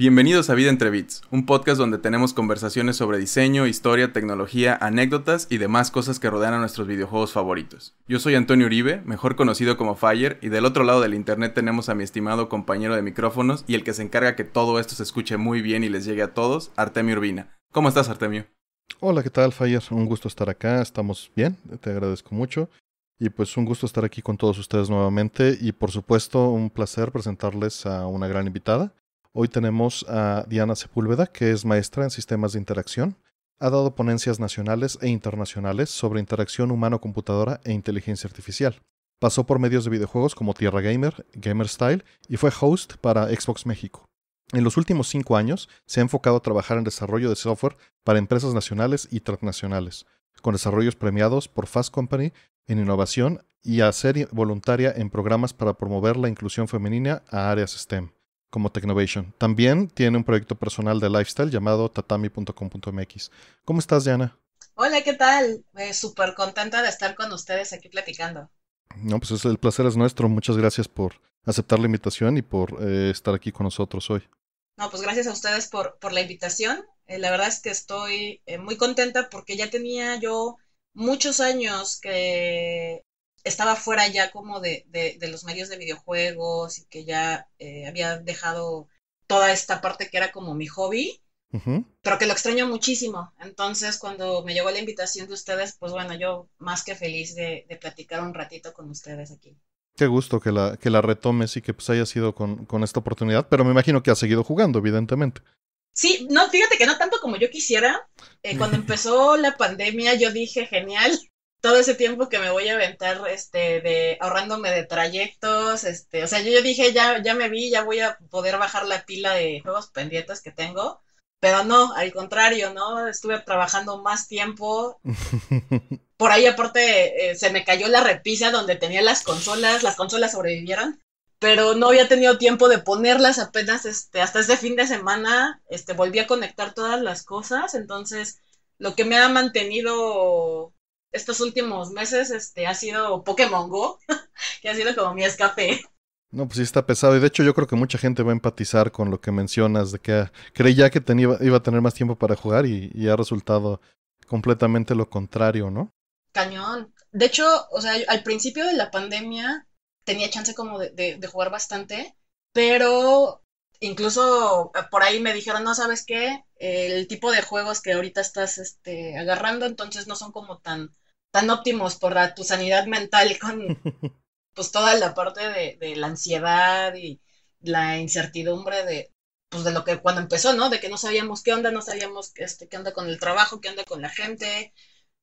Bienvenidos a Vida entre Bits, un podcast donde tenemos conversaciones sobre diseño, historia, tecnología, anécdotas y demás cosas que rodean a nuestros videojuegos favoritos. Yo soy Antonio Uribe, mejor conocido como Fire, y del otro lado del internet tenemos a mi estimado compañero de micrófonos y el que se encarga que todo esto se escuche muy bien y les llegue a todos, Artemio Urbina. ¿Cómo estás, Artemio? Hola, ¿qué tal, Fire? Un gusto estar acá, estamos bien, te agradezco mucho. Y pues un gusto estar aquí con todos ustedes nuevamente y por supuesto un placer presentarles a una gran invitada. Hoy tenemos a Diana Sepúlveda, que es maestra en sistemas de interacción. Ha dado ponencias nacionales e internacionales sobre interacción humano-computadora e inteligencia artificial. Pasó por medios de videojuegos como Tierra Gamer, Gamer Style y fue host para Xbox México. En los últimos cinco años se ha enfocado a trabajar en desarrollo de software para empresas nacionales y transnacionales, con desarrollos premiados por Fast Company en innovación y a ser voluntaria en programas para promover la inclusión femenina a áreas STEM como Technovation. También tiene un proyecto personal de lifestyle llamado tatami.com.mx. ¿Cómo estás, Diana? Hola, ¿qué tal? Eh, súper contenta de estar con ustedes aquí platicando. No, pues el placer es nuestro. Muchas gracias por aceptar la invitación y por eh, estar aquí con nosotros hoy. No, pues gracias a ustedes por, por la invitación. Eh, la verdad es que estoy muy contenta porque ya tenía yo muchos años que estaba fuera ya como de, los medios de videojuegos y que ya eh, había dejado toda esta parte que era como mi hobby, pero que lo extraño muchísimo. Entonces, cuando me llegó la invitación de ustedes, pues bueno, yo más que feliz de, platicar un ratito con ustedes aquí. Qué gusto que la, que la retomes y que pues haya sido con, esta oportunidad, pero me imagino que has seguido jugando, evidentemente. Sí, no, fíjate que no tanto como yo quisiera. Eh, cuando empezó la pandemia, yo dije, genial, todo ese tiempo que me voy a aventar, este, de ahorrándome de trayectos, este, o sea, yo, yo dije, ya, ya me vi, ya voy a poder bajar la pila de juegos pendientes que tengo, pero no, al contrario, ¿no? Estuve trabajando más tiempo. Por ahí aparte eh, se me cayó la repisa donde tenía las consolas, las consolas sobrevivieron, pero no había tenido tiempo de ponerlas apenas este, hasta este fin de semana, este, volví a conectar todas las cosas, entonces lo que me ha mantenido estos últimos meses este, ha sido Pokémon Go, que ha sido como mi escape. No, pues sí está pesado. Y de hecho yo creo que mucha gente va a empatizar con lo que mencionas, de que creía que iba a tener más tiempo para jugar y, ha resultado completamente lo contrario, ¿no? Cañón. De hecho, o sea, al principio de la pandemia tenía chance como de jugar bastante, pero incluso eh, por ahí me dijeron, no sabes qué, el tipo de juegos que ahorita estás este, agarrando, entonces no son como tan, tan óptimos por tu sanidad mental con pues toda la parte de, de, la ansiedad y la incertidumbre de pues de lo que cuando empezó, ¿no? De que no sabíamos qué onda, no sabíamos este, qué onda con el trabajo, qué onda con la gente.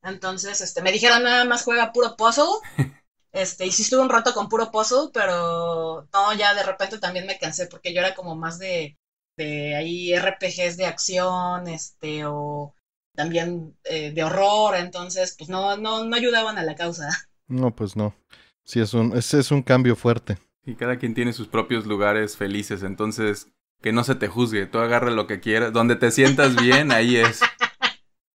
Entonces, este, me dijeron nada más juega puro puzzle Este, y sí estuve un rato con puro puzzle, pero no, ya de repente también me cansé porque yo era como más de, de ahí RPGs de acción, este, o también eh, de horror, entonces pues no, no, no ayudaban a la causa. No, pues no. Sí, es un, ese es un cambio fuerte. Y cada quien tiene sus propios lugares felices, entonces que no se te juzgue, tú agarra lo que quieras, donde te sientas bien, ahí es.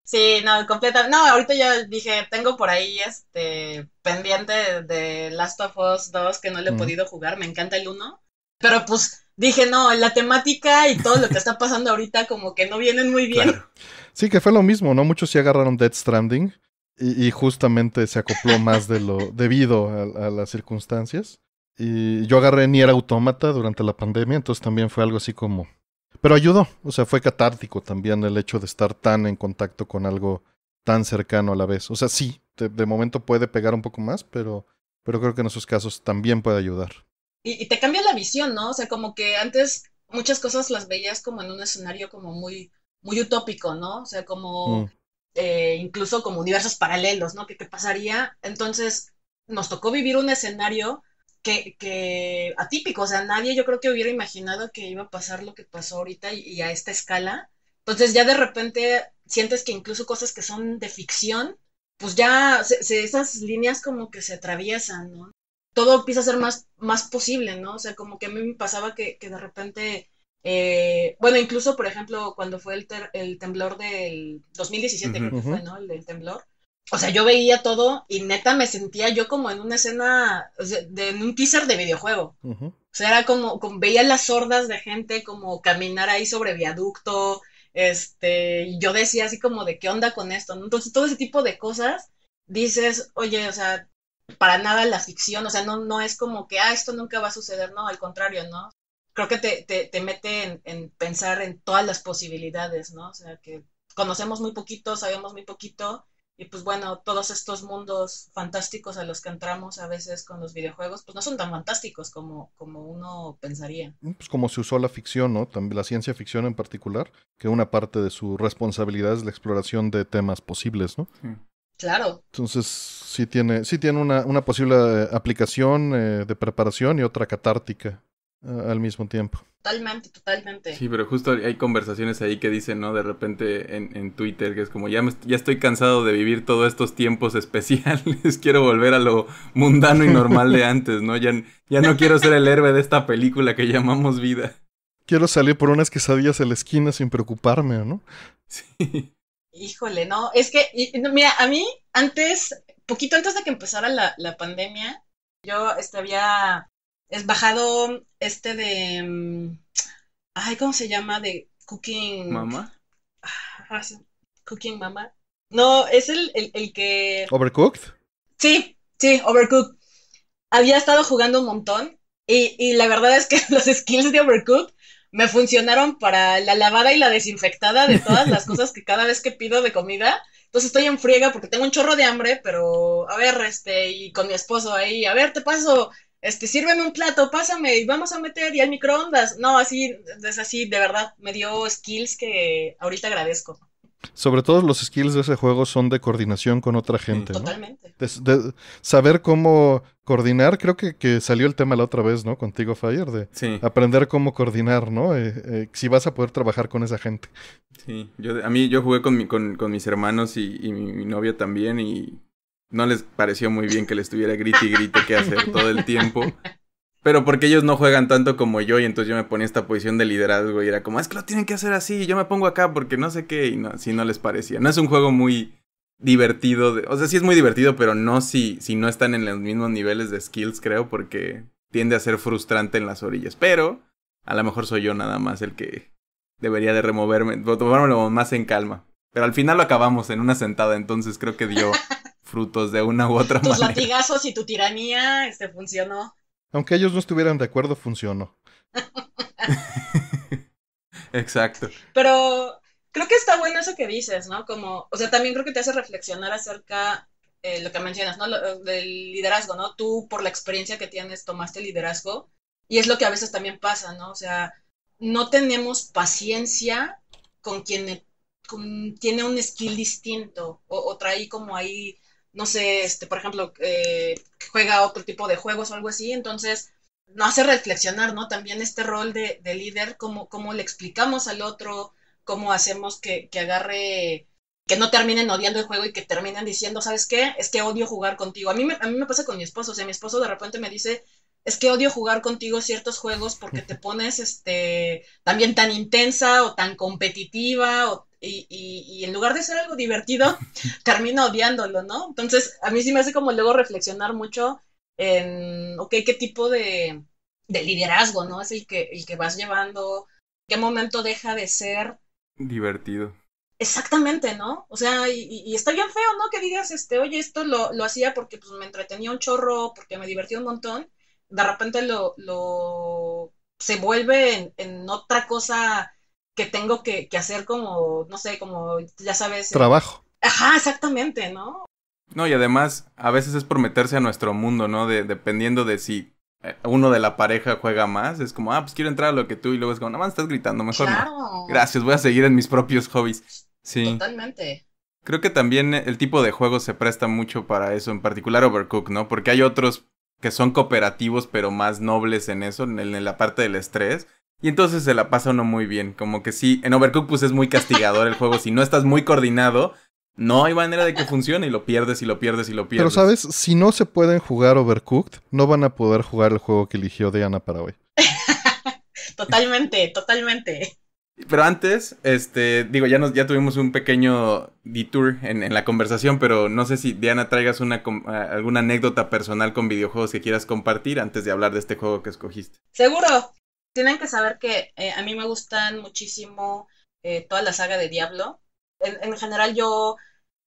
Sí, no, completa. No, ahorita yo dije, tengo por ahí este pendiente de, Last of Us 2 que no le he mm. podido jugar, me encanta el 1, pero pues dije, no, la temática y todo lo que está pasando ahorita como que no vienen muy bien. Sí, que fue lo mismo, ¿no? Muchos sí agarraron Dead Stranding y, justamente se acopló más de lo debido a, a, las circunstancias. Y yo agarré Nier Automata durante la pandemia, entonces también fue algo así como, pero ayudó, o sea, fue catártico también el hecho de estar tan en contacto con algo tan cercano a la vez. O sea, sí, de, momento puede pegar un poco más, pero, pero creo que en esos casos también puede ayudar. Y, te cambia la visión, ¿no? O sea, como que antes muchas cosas las veías como en un escenario como muy, muy utópico, ¿no? O sea, como mm. eh, incluso como diversos paralelos, ¿no? ¿Qué, te pasaría? Entonces, nos tocó vivir un escenario que, que atípico, o sea, nadie yo creo que hubiera imaginado que iba a pasar lo que pasó ahorita y, a esta escala. Entonces ya de repente sientes que incluso cosas que son de ficción, pues ya se, esas líneas como que se atraviesan, ¿no? Todo empieza a ser más, más posible, ¿no? O sea, como que a mí me pasaba que, de repente, eh, bueno, incluso por ejemplo cuando fue el, el temblor del 2017, fue, ¿no? El temblor o sea, yo veía todo y neta me sentía yo como en una escena, en un teaser de videojuego. O sea, era como, como, veía las hordas de gente como caminar ahí sobre viaducto, este, y yo decía así como de qué onda con esto, Entonces, todo ese tipo de cosas, dices, oye, o sea, para nada la ficción, o sea, no, no es como que, ah, esto nunca va a suceder, no, al contrario, ¿no? Creo que te, te, te mete en, en pensar en todas las posibilidades, ¿no? O sea, que conocemos muy poquito, sabemos muy poquito, y pues bueno, todos estos mundos fantásticos a los que entramos a veces con los videojuegos, pues no son tan fantásticos como, uno pensaría. Mm, pues como se usó la ficción, ¿no? También la ciencia ficción en particular, que una parte de su responsabilidad es la exploración de temas posibles, ¿no? Claro. Entonces, sí tiene, sí tiene una, una posible eh, aplicación eh, de preparación y otra catártica al mismo tiempo. Totalmente, totalmente. Sí, pero justo hay conversaciones ahí que dicen, ¿no? De repente en, Twitter, que es como, ya, ya estoy cansado de vivir todos estos tiempos especiales, quiero volver a lo mundano y normal de antes, ¿no? Ya, ya no quiero ser el héroe de esta película que llamamos vida. Quiero salir por unas quesadillas a la esquina sin preocuparme, ¿no? Sí. Híjole, no, es que, mira, a mí antes, poquito antes de que empezara la, pandemia, yo estaba es bajado este de, mm, ay, ¿cómo se llama? De Cooking. Mama. Ah, cooking Mama. No, es el, el que. Overcooked. Sí, sí, Overcooked. Había estado jugando un montón y, y, la verdad es que los skills de Overcooked me funcionaron para la lavada y la desinfectada de todas las cosas que cada vez que pido de comida. Entonces estoy en friega porque tengo un chorro de hambre, pero a ver, este, y con mi esposo ahí, a ver, te paso este, sírveme un plato, pásame y vamos a meter y al microondas. No, así, es así, de verdad, me dio skills que ahorita agradezco. Sobre todo los skills de ese juego son de coordinación con otra gente. Totalmente. saber cómo coordinar, creo que, que, salió el tema la otra vez, ¿no? Contigo, Fire, de aprender cómo coordinar, ¿no? Eh, eh, si vas a poder trabajar con esa gente. Sí, yo, a mí yo jugué con, mis hermanos y, mi, novia también y no les pareció muy bien que le estuviera grite y grite que hacer todo el tiempo. Pero porque ellos no juegan tanto como yo y entonces yo me ponía esta posición de liderazgo y era como, es que lo tienen que hacer así, y yo me pongo acá porque no sé qué y no, si no les parecía. No es un juego muy divertido, o sea, sí es muy divertido, pero no si, si no están en los mismos niveles de skills, creo, porque tiende a ser frustrante en las orillas. Pero a lo mejor soy yo nada más el que debería de removerme, tomármelo más en calma. Pero al final lo acabamos en una sentada, entonces creo que dio frutos de una u otra Tus manera. latigazos y tu tiranía este, funcionó. Aunque ellos no estuvieran de acuerdo, funcionó. Exacto. Pero creo que está bueno eso que dices, ¿no? Como, o sea, también creo que te hace reflexionar acerca eh, lo que mencionas, ¿no? del liderazgo, ¿no? Tú, por la experiencia que tienes, tomaste liderazgo y es lo que a veces también pasa, ¿no? O sea, no tenemos paciencia con quien, tiene un skill distinto o trae como ahí no sé, este, por ejemplo, eh, juega otro tipo de juegos o algo así, entonces nos hace reflexionar, ¿no? También este rol de, de líder, cómo, cómo, le explicamos al otro, cómo hacemos que, agarre, que no terminen odiando el juego y que terminen diciendo, ¿sabes qué? Es que odio jugar contigo. A mí me, a me pasa con mi esposo, o sea, mi esposo de repente me dice, es que odio jugar contigo ciertos juegos porque te pones, este, también tan intensa o tan competitiva o y, y, y en lugar de ser algo divertido, termino odiándolo, ¿no? Entonces, a mí sí me hace como luego reflexionar mucho en, ok, qué tipo de, liderazgo, ¿no? Es el que, el que vas llevando, qué momento deja de ser divertido. Exactamente, ¿no? O sea, y, está bien feo, ¿no? Que digas, este, oye, esto lo, hacía porque pues, me entretenía un chorro, porque me divertía un montón. De repente lo, lo se vuelve en otra cosa que tengo que, hacer como, no sé, como, ya sabes. Eh, Trabajo. Ajá, exactamente, ¿no? No, y además, a veces es por meterse a nuestro mundo, ¿no? dependiendo de si eh, uno de la pareja juega más, es como, ah, pues quiero entrar a lo que tú, y luego es como, no más estás gritando, mejor claro. Gracias, voy a seguir en mis propios hobbies. Sí. Totalmente. Creo que también el tipo de juego se presta mucho para eso, en particular Overcook, ¿no? Porque hay otros que son cooperativos, pero más nobles en eso, en, en la parte del estrés, y entonces se la pasa uno muy bien. Como que sí, en Overcooked pues es muy castigador el juego. Si no estás muy coordinado, no hay manera de que funcione y lo pierdes y lo pierdes y lo pierdes. Pero sabes, si no se pueden jugar Overcooked, no van a poder jugar el juego que eligió Diana para hoy. totalmente, totalmente. Pero antes, este, digo, ya nos, ya tuvimos un pequeño detour en, en la conversación, pero no sé si Diana traigas una alguna anécdota personal con videojuegos que quieras compartir antes de hablar de este juego que escogiste. Seguro tienen que saber que eh, a mí me gustan muchísimo eh, toda la saga de Diablo. En, general yo,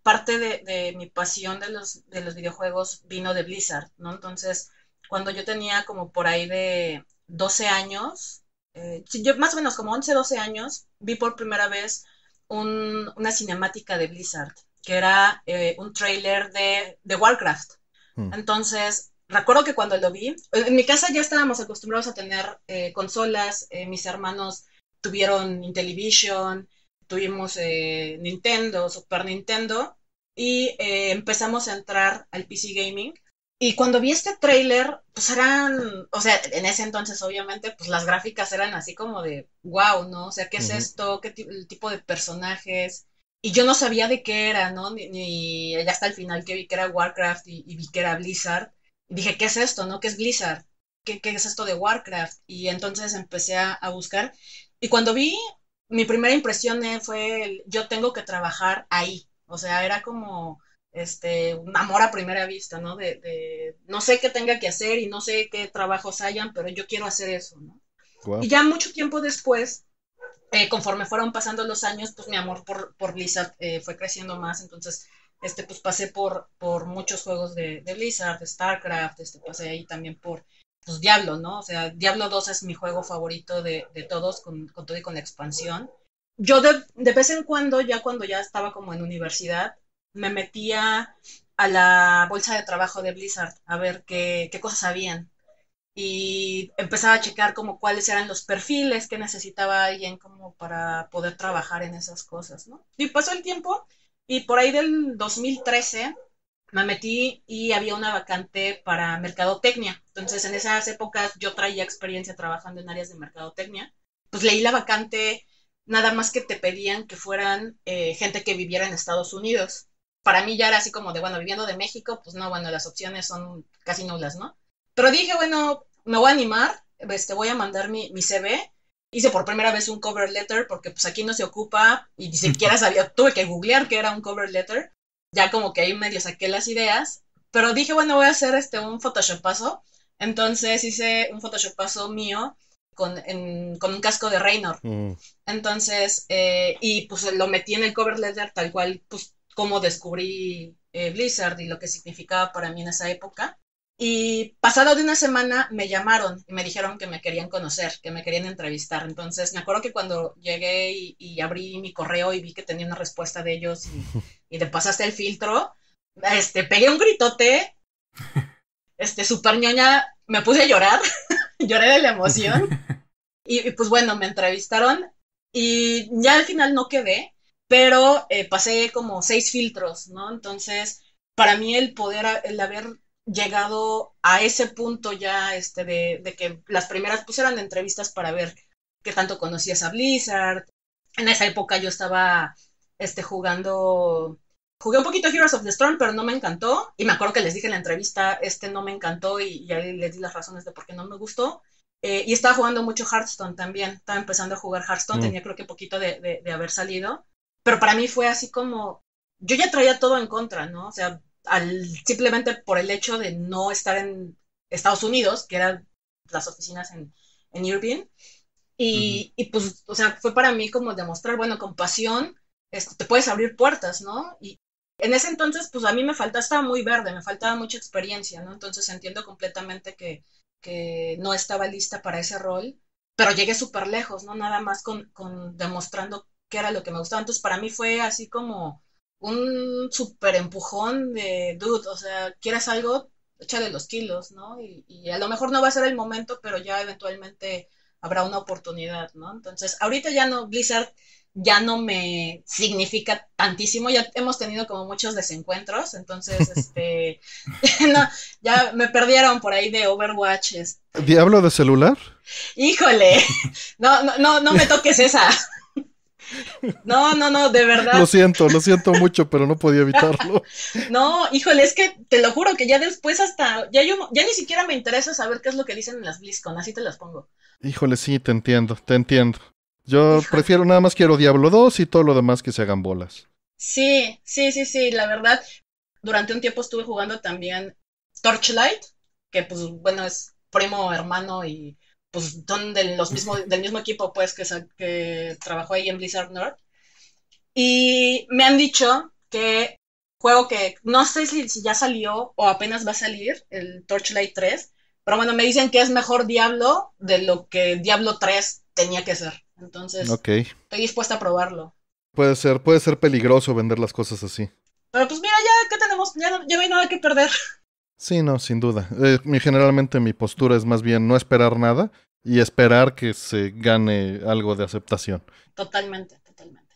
parte de, mi pasión de los, de los videojuegos vino de Blizzard, ¿no? Entonces, cuando yo tenía como por ahí de 12 años, eh, yo más o menos como 11, 12 años, vi por primera vez una cinemática de Blizzard, que era un tráiler de, Warcraft. Hmm. Entonces, Recuerdo que cuando lo vi, en mi casa ya estábamos acostumbrados a tener eh, consolas, eh, mis hermanos tuvieron Intellivision, tuvimos eh, Nintendo, Super Nintendo, y empezamos a entrar al PC Gaming. Y cuando vi este tráiler, pues eran, o sea, en ese entonces obviamente, pues las gráficas eran así como de, wow, ¿no? O sea, ¿qué es esto? ¿Qué tipo de personajes? Y yo no sabía de qué era, ¿no? Ni, ni, hasta el final que vi que era Warcraft y, y vi que era Blizzard dije, ¿qué es esto? ¿No? ¿Qué es Blizzard? ¿Qué, ¿Qué, es esto de Warcraft? Y entonces empecé a, a buscar. Y cuando vi, mi primera impresión eh, fue, yo tengo que trabajar ahí. O sea, era como este, un amor a primera vista, ¿no? De, de, no sé qué tenga que hacer y no sé qué trabajos hayan, pero yo quiero hacer eso, ¿no? Y ya mucho tiempo después, eh, conforme fueron pasando los años, pues mi amor por, por Blizzard eh, fue creciendo más, entonces este, pues pasé por, por muchos juegos de, Blizzard, de StarCraft, este, pasé ahí también por, pues Diablo, ¿no? O sea, Diablo 2 es mi juego favorito de, todos, con, todo y con la expansión. Yo de, de, vez en cuando, ya cuando ya estaba como en universidad, me metía a la bolsa de trabajo de Blizzard a ver qué, qué cosas sabían. Y empezaba a checar como cuáles eran los perfiles que necesitaba alguien como para poder trabajar en esas cosas, ¿no? Y pasó el tiempo y por ahí del 2013 me metí y había una vacante para mercadotecnia. Entonces, en esas épocas yo traía experiencia trabajando en áreas de mercadotecnia. Pues leí la vacante, nada más que te pedían que fueran eh, gente que viviera en Estados Unidos. Para mí ya era así como de, bueno, viviendo de México, pues no, bueno, las opciones son casi nulas, ¿no? Pero dije, bueno, me voy a animar, te este, voy a mandar mi, mi CV hice por primera vez un cover letter porque pues aquí no se ocupa y ni siquiera sabía, tuve que googlear que era un cover letter. Ya como que ahí medio saqué las ideas, pero dije, bueno, voy a hacer este un photoshopazo. Entonces hice un photoshopazo mío con, con un casco de Reynor. Mm. Entonces, eh, y pues lo metí en el cover letter tal cual, pues como descubrí eh, Blizzard y lo que significaba para mí en esa época. Y pasado de una semana me llamaron y me dijeron que me querían conocer, que me querían entrevistar. Entonces me acuerdo que cuando llegué y, abrí mi correo y vi que tenía una respuesta de ellos y, y te pasaste el filtro, este, pegué un gritote, este, super ñoña, me puse a llorar, lloré de la emoción. Y, pues bueno, me entrevistaron y ya al final no quedé, pero eh, pasé como seis filtros, ¿no? Entonces, para mí el poder, el haber llegado a ese punto ya este, de, que las primeras pusieran entrevistas para ver qué tanto conocías a Blizzard. En esa época yo estaba este, jugando, jugué un poquito Heroes of the Storm, pero no me encantó. Y me acuerdo que les dije en la entrevista, este no me encantó y ahí les di las razones de por qué no me gustó. Eh, y estaba jugando mucho Hearthstone también, estaba empezando a jugar Hearthstone, mm. tenía creo que poquito de, de, de haber salido. Pero para mí fue así como, yo ya traía todo en contra, ¿no? O sea, simplemente por el hecho de no estar en Estados Unidos, que eran las oficinas en, en Y, pues, o sea, fue para mí como demostrar, bueno, con pasión, te puedes abrir puertas, ¿no? Y en ese entonces, pues a mí me faltaba, estaba muy verde, me faltaba mucha experiencia, ¿no? Entonces entiendo completamente que, no estaba lista para ese rol, pero llegué súper lejos, ¿no? Nada más con, con demostrando qué era lo que me gustaba. Entonces, para mí fue así como, un super empujón de, dude, o sea, quieras algo, échale los kilos, ¿no? Y, a lo mejor no va a ser el momento, pero ya eventualmente habrá una oportunidad, ¿no? Entonces, ahorita ya no, Blizzard ya no me significa tantísimo, ya hemos tenido como muchos desencuentros, entonces, este, no, ya me perdieron por ahí de Overwatch. Este. ¿Diablo de celular? Híjole, no, no, no, no me toques esa. No, no, no, de verdad. Lo siento, lo siento mucho, pero no podía evitarlo. no, híjole, es que te lo juro que ya después hasta, ya ya ni siquiera me interesa saber qué es lo que dicen en las BlizzCon, así te las pongo. Híjole, sí, te entiendo, te entiendo. Yo prefiero, nada más quiero Diablo 2 y todo lo demás que se hagan bolas. Sí, sí, sí, sí, la verdad. Durante un tiempo estuve jugando también Torchlight, que pues bueno, es primo, hermano y pues son del, los mismo, del mismo equipo pues que, que trabajó ahí en Blizzard North. Y me han dicho que juego que no sé si, ya salió o apenas va a salir, el Torchlight 3, pero bueno, me dicen que es mejor Diablo de lo que Diablo 3 tenía que ser. Entonces, estoy dispuesta a probarlo. Puede ser, puede ser peligroso vender las cosas así. Pero pues mira, ya que tenemos, ya no hay nada que perder. Sí, no, sin duda. Eh, generalmente mi postura es más bien no esperar nada y esperar que se gane algo de aceptación. Totalmente, totalmente.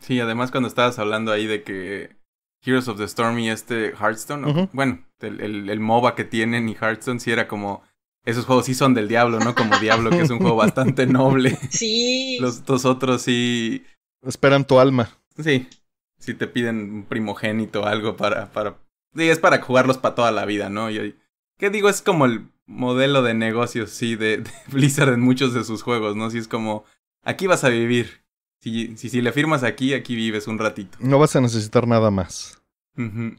Sí, además cuando estabas hablando ahí de que Heroes of the Storm y este Hearthstone, bueno, el, MOBA que tienen y Hearthstone sí era como... Esos juegos sí son del diablo, ¿no? Como Diablo, que es un juego bastante noble. Sí. Los dos otros sí... Esperan tu alma. Sí. Si te piden un primogénito o algo para, para Sí, es para jugarlos para toda la vida, ¿no? ¿Qué digo? Es como el modelo de negocios, sí, de, Blizzard en muchos de sus juegos, ¿no? Si es como, aquí vas a vivir. Si, si, le firmas aquí, aquí vives un ratito. No vas a necesitar nada más.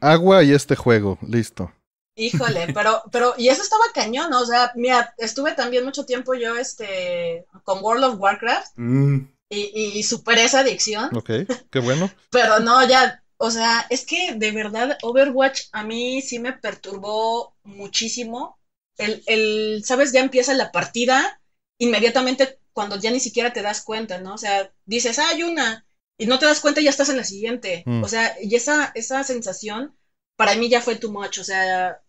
Agua y este juego, listo. Híjole, pero, pero, y eso estaba cañón, ¿no? o sea, mira, estuve también mucho tiempo yo, este, con World of Warcraft. Mm. Y, y, superé esa adicción. Ok, qué bueno. pero no, ya o sea, es que de verdad Overwatch a mí sí me perturbó muchísimo. El, el, sabes, ya empieza la partida inmediatamente cuando ya ni siquiera te das cuenta, ¿no? O sea, dices, ah, hay una, y no te das cuenta y ya estás en la siguiente. Mm. O sea, y esa, esa sensación para mí ya fue too much. O sea,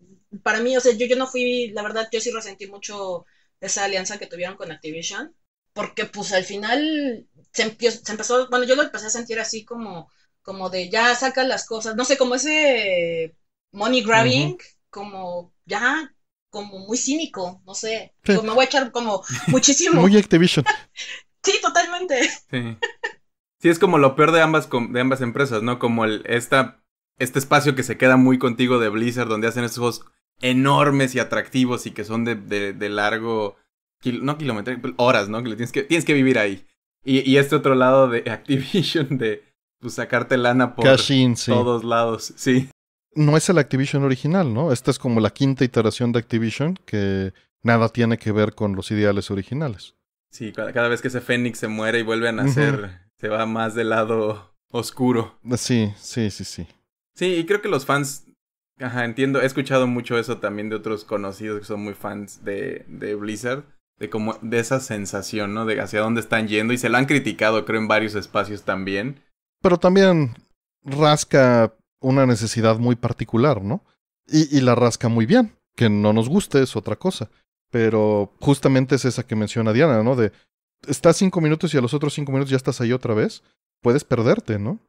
para mí, o sea, yo, yo no fui, la verdad, yo sí resentí mucho esa alianza que tuvieron con Activision, porque pues al final se, se empezó, bueno, yo lo empecé a sentir así como como de ya saca las cosas, no sé, como ese money grabbing, como ya, como muy cínico, no sé, pues me voy a echar como muchísimo. muy Activision. sí, totalmente. Sí. sí. es como lo peor de ambas, de ambas empresas, ¿no? Como el, esta, este espacio que se queda muy contigo de Blizzard, donde hacen esos juegos enormes y atractivos y que son de, de, largo, no kilómetros horas, ¿no? Que tienes que, tienes que vivir ahí. Y, y este otro lado de Activision, de pues, sacarte lana por todos lados, sí. No es el Activision original, ¿no? Esta es como la quinta iteración de Activision que nada tiene que ver con los ideales originales. Sí, cada vez que ese Fénix se muere y vuelve a nacer, se va más del lado oscuro. Sí, sí, sí, sí. Sí, y creo que los fans Ajá, entiendo. He escuchado mucho eso también de otros conocidos que son muy fans de, Blizzard. De como de esa sensación, ¿no? De hacia dónde están yendo. Y se lo han criticado, creo, en varios espacios también pero también rasca una necesidad muy particular, ¿no? Y, la rasca muy bien, que no nos guste es otra cosa, pero justamente es esa que menciona Diana, ¿no? De, estás cinco minutos y a los otros cinco minutos ya estás ahí otra vez, puedes perderte, ¿no?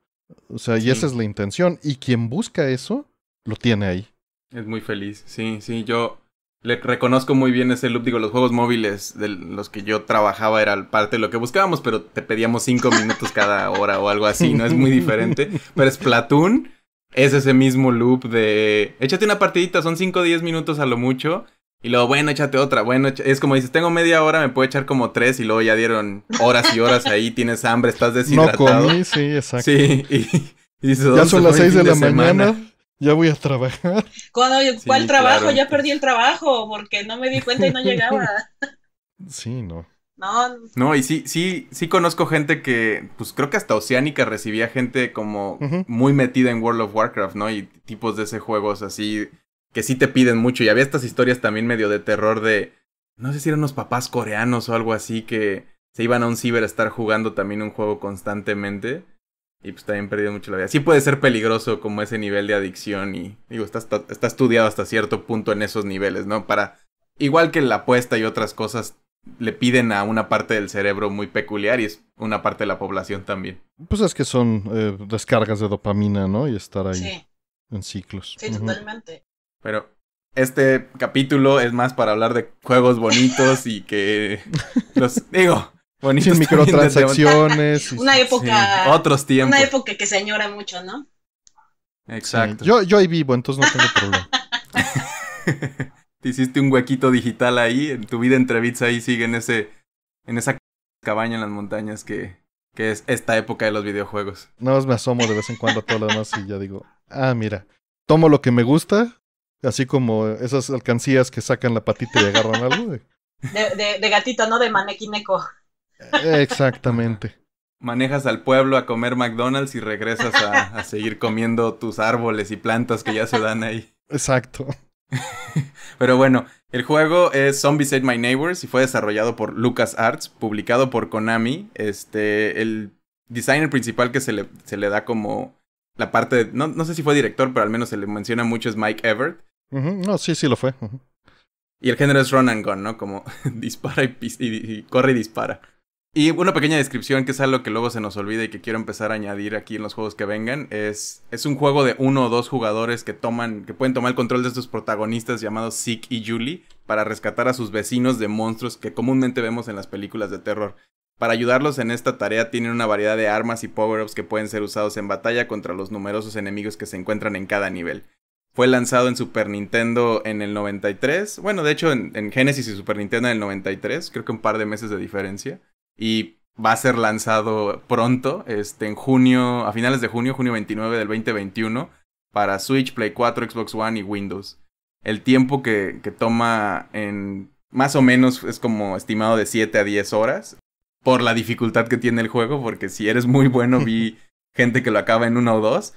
O sea, y esa es la intención, y quien busca eso, lo tiene ahí. Es muy feliz, sí, sí, yo le reconozco muy bien ese loop. Digo, los juegos móviles de los que yo trabajaba era parte de lo que buscábamos, pero te pedíamos cinco minutos cada hora o algo así, ¿no? Es muy diferente. Pero es Splatoon es ese mismo loop de. Échate una partidita, son cinco o diez minutos a lo mucho. Y luego, bueno, échate otra. Bueno, es como dices, tengo media hora, me puedo echar como tres y luego ya dieron horas y horas ahí, tienes hambre, estás deshidratado. No comí, sí, exacto. Sí, y, ya son las seis de, la mañana ya voy a trabajar. ¿Cuál trabajo? Ya perdí el trabajo porque no me di cuenta y no llegaba. Sí, no. No. No, y sí, sí, sí conozco gente que, pues creo que hasta Oceánica recibía gente como muy metida en World of Warcraft, ¿no? Y tipos de ese juegos así que sí te piden mucho. Y había estas historias también medio de terror de, no sé si eran los papás coreanos o algo así que se iban a un ciber a estar jugando también un juego constantemente. Y pues también perdido mucho la vida. Sí puede ser peligroso como ese nivel de adicción y digo, está, está, estudiado hasta cierto punto en esos niveles, ¿no? Para, igual que la apuesta y otras cosas, le piden a una parte del cerebro muy peculiar y es una parte de la población también. Pues es que son eh, descargas de dopamina, ¿no? Y estar ahí en ciclos. Sí, totalmente. Pero este capítulo es más para hablar de juegos bonitos y que los digo Bonitos microtransacciones. una época. Otros tiempos. Una época que se añora mucho, ¿no? Exacto. Yo, yo ahí vivo, entonces no tengo problema. Te hiciste un huequito digital ahí. En tu vida entre bits ahí sigue en ese. En esa cabaña en las montañas que, es esta época de los videojuegos. No, me asomo de vez en cuando a todo lo demás y ya digo, ah, mira, tomo lo que me gusta, así como esas alcancías que sacan la patita y agarran algo. De, de, de, de gatito, no de manequineco. Exactamente. Manejas al pueblo a comer McDonald's y regresas a, seguir comiendo tus árboles y plantas que ya se dan ahí. Exacto. Pero bueno, el juego es Zombies Ate My Neighbors y fue desarrollado por Lucas Arts, publicado por Konami. Este, el designer principal que se le, se le da como la parte no, no, sé si fue director, pero al menos se le menciona mucho es Mike Everett. No, sí, sí lo fue. Y el género es run and gun, ¿no? Como dispara y, corre y dispara. Y una pequeña descripción, que es algo que luego se nos olvida y que quiero empezar a añadir aquí en los juegos que vengan, es, es un juego de uno o dos jugadores que toman, que pueden tomar el control de estos protagonistas llamados Zeke y Julie para rescatar a sus vecinos de monstruos que comúnmente vemos en las películas de terror. Para ayudarlos en esta tarea tienen una variedad de armas y power-ups que pueden ser usados en batalla contra los numerosos enemigos que se encuentran en cada nivel. Fue lanzado en Super Nintendo en el 93, bueno, de hecho en, en Genesis y Super Nintendo en el 93, creo que un par de meses de diferencia y va a ser lanzado pronto, este, en junio, a finales de junio, junio 29 del 2021, para Switch, Play 4, Xbox One y Windows. El tiempo que, que toma en más o menos es como estimado de 7 a 10 horas por la dificultad que tiene el juego, porque si eres muy bueno vi gente que lo acaba en una o dos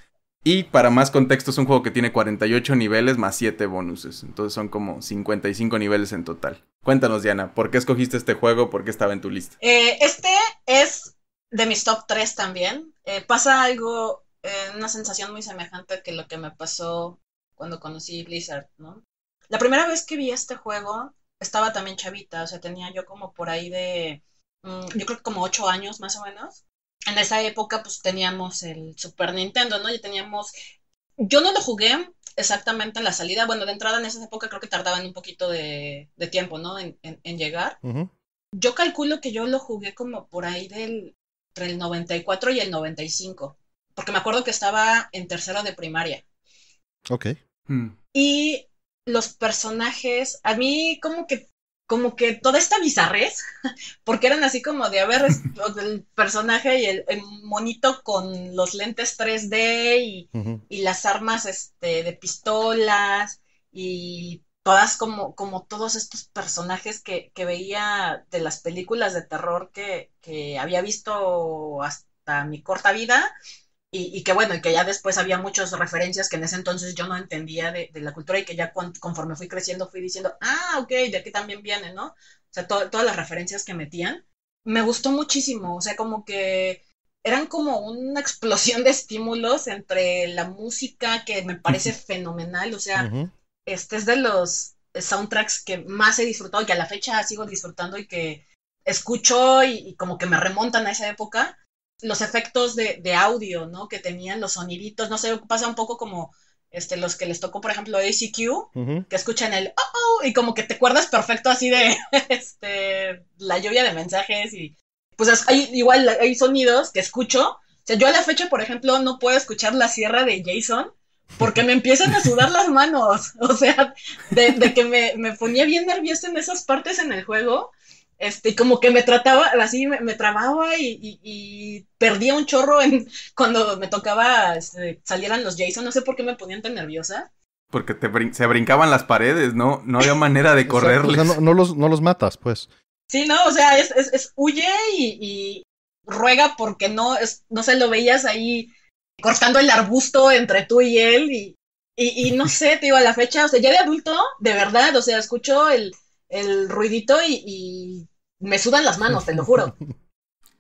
y para más contexto es un juego que tiene 48 niveles más 7 bonuses, entonces son como 55 niveles en total. Cuéntanos Diana, ¿por qué escogiste este juego? ¿Por qué estaba en tu lista? Eh, este es de mis top 3 también. Eh, pasa algo, eh, una sensación muy semejante que lo que me pasó cuando conocí Blizzard, ¿no? La primera vez que vi este juego estaba también chavita, o sea, tenía yo como por ahí de, mm, yo creo que como 8 años más o menos en esa época pues teníamos el Super Nintendo, ¿no? Ya teníamos, yo no lo jugué exactamente en la salida, bueno, de entrada en esa época creo que tardaban un poquito de, tiempo, ¿no? En, en, llegar. Yo calculo que yo lo jugué como por ahí del, entre el 94 y el 95, porque me acuerdo que estaba en tercero de primaria. Ok. Mm. Y los personajes, a mí como que como que toda esta bizarrez, porque eran así como de, haber el personaje y el, monito con los lentes 3D y, las armas este, de pistolas y todas como, como todos estos personajes que, que veía de las películas de terror que, que había visto hasta mi corta vida y, que bueno, y que ya después había muchas referencias que en ese entonces yo no entendía de, la cultura y que ya conforme fui creciendo fui diciendo, ah, ok, de aquí también viene, ¿no? O sea, todas las referencias que metían. Me gustó muchísimo, o sea, como que eran como una explosión de estímulos entre la música que me parece fenomenal, o sea, este es de los soundtracks que más he disfrutado y que a la fecha sigo disfrutando y que escucho y como que me remontan a esa época los efectos de, audio, ¿no? Que tenían los soniditos, no sé, pasa un poco como este, los que les tocó, por ejemplo, ACQ, que escuchan el oh, oh, y como que te acuerdas perfecto así de este, la lluvia de mensajes y pues hay, igual hay sonidos que escucho. O sea, yo a la fecha, por ejemplo, no puedo escuchar la sierra de Jason porque me empiezan a sudar las manos. O sea, de, que me, me ponía bien nerviosa en esas partes en el juego este, como que me trataba, así me, me trababa y, y, perdía un chorro en, cuando me tocaba este, salieran los Jason, no sé por qué me ponían tan nerviosa. Porque te se brincaban las paredes, ¿no? No había manera de correrles. no, los, no los matas, pues. Sí, no, o sea, es, es, huye y, ruega porque no, es, no se lo veías ahí cortando el arbusto entre tú y él y, no sé, te iba a la fecha, o sea, ya de adulto, de verdad, o sea, escucho el, el ruidito y, me sudan las manos, te lo juro.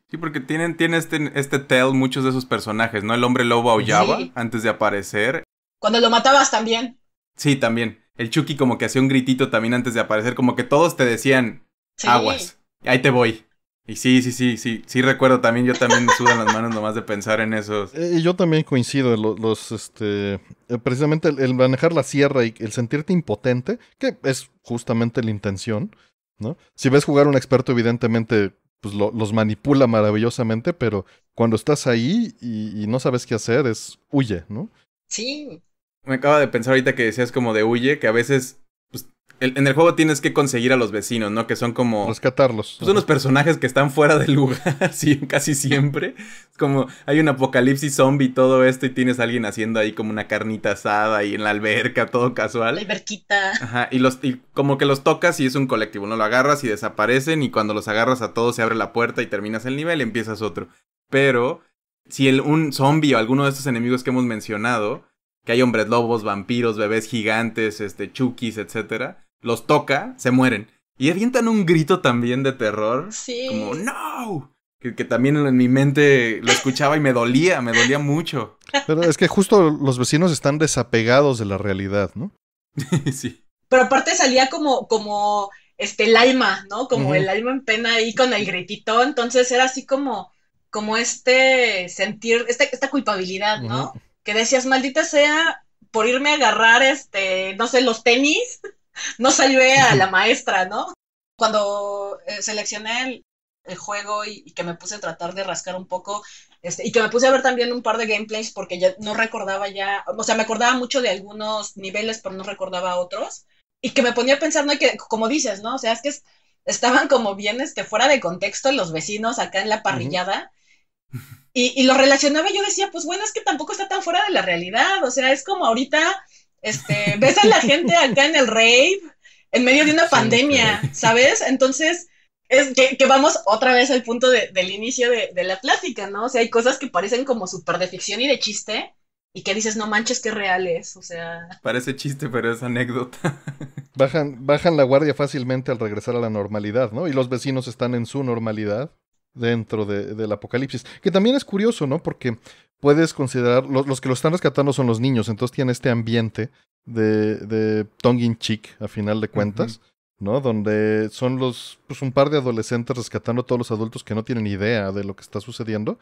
Sí, porque tienen, este, este tell muchos de esos personajes, ¿no? El hombre lobo aullaba antes de aparecer. Cuando lo matabas también. Sí, también. El Chucky como que hacía un gritito también antes de aparecer, como que todos te decían aguas. Ahí te voy. Y sí, sí, sí, sí, sí recuerdo también, yo también me sudan las manos nomás de pensar en esos. Eh, y yo también coincido, los, este, eh, precisamente el, manejar la sierra y el sentirte impotente, que es justamente la intención, ¿no? Si ves jugar a un experto, evidentemente, pues los manipula maravillosamente, pero cuando estás ahí y, y no sabes qué hacer, es huye, ¿no? Sí. Me acaba de pensar ahorita que decías como de huye, que a veces en el juego tienes que conseguir a los vecinos, ¿no? Que son como... Rescatarlos. Son unos personajes que están fuera del lugar, sí, casi siempre. Es como hay un apocalipsis zombie y todo esto y tienes a alguien haciendo ahí como una carnita asada y en la alberca, todo casual. La alberquita. Ajá, y, los, como que los tocas y es un colectivo, ¿no? Lo agarras y desaparecen y cuando los agarras a todos se abre la puerta y terminas el nivel y empiezas otro. Pero si el, un zombie o alguno de estos enemigos que hemos mencionado que hay hombres lobos, vampiros, bebés gigantes, este, chukis, etcétera los toca, se mueren. Y avientan un grito también de terror. Sí. Como, ¡No! Que, también en mi mente lo escuchaba y me dolía, me dolía mucho. Pero es que justo los vecinos están desapegados de la realidad, ¿no? sí. Pero aparte salía como, como este, el alma, ¿no? Como el alma en pena ahí con el gritito. Entonces era así como, como este sentir, este, esta, culpabilidad, ¿no? Que decías, maldita sea, por irme a agarrar, este, no sé, los tenis no salvé a la maestra, ¿no? Cuando eh, seleccioné el, juego y, que me puse a tratar de rascar un poco, este, y que me puse a ver también un par de gameplays porque ya no recordaba ya, o sea, me acordaba mucho de algunos niveles, pero no recordaba otros, y que me ponía a pensar, ¿no? Que, como dices, ¿no? O sea, es que estaban como bien que este, fuera de contexto los vecinos acá en la parrillada. y, y, lo relacionaba, yo decía, pues bueno, es que tampoco está tan fuera de la realidad, o sea, es como ahorita este, ves a la gente acá en el rave, en medio de una pandemia, ¿sabes? Entonces, es que, vamos otra vez al punto del inicio de, la plática, ¿no? O sea, hay cosas que parecen como súper de ficción y de chiste, y que dices, no manches, qué real es, o sea... Parece chiste, pero es anécdota. Bajan, bajan la guardia fácilmente al regresar a la normalidad, ¿no? Y los vecinos están en su normalidad dentro del apocalipsis. Que también es curioso, ¿no? Porque puedes considerar, los, que lo están rescatando son los niños, entonces tiene este ambiente de, de tongue in cheek, a final de cuentas, ¿no? Donde son los, pues un par de adolescentes rescatando a todos los adultos que no tienen idea de lo que está sucediendo.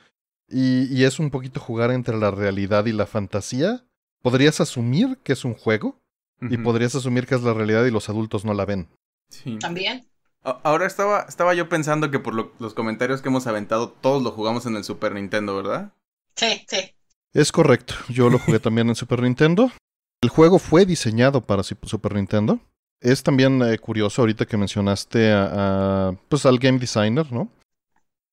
Y, y es un poquito jugar entre la realidad y la fantasía. Podrías asumir que es un juego y podrías asumir que es la realidad y los adultos no la ven. Sí. También. Ahora estaba, estaba yo pensando que por los comentarios que hemos aventado, todos lo jugamos en el Super Nintendo, ¿verdad? Sí, sí. Es correcto. Yo lo jugué también en Super Nintendo. El juego fue diseñado para Super Nintendo. Es también eh, curioso ahorita que mencionaste a, pues, al game designer, ¿no?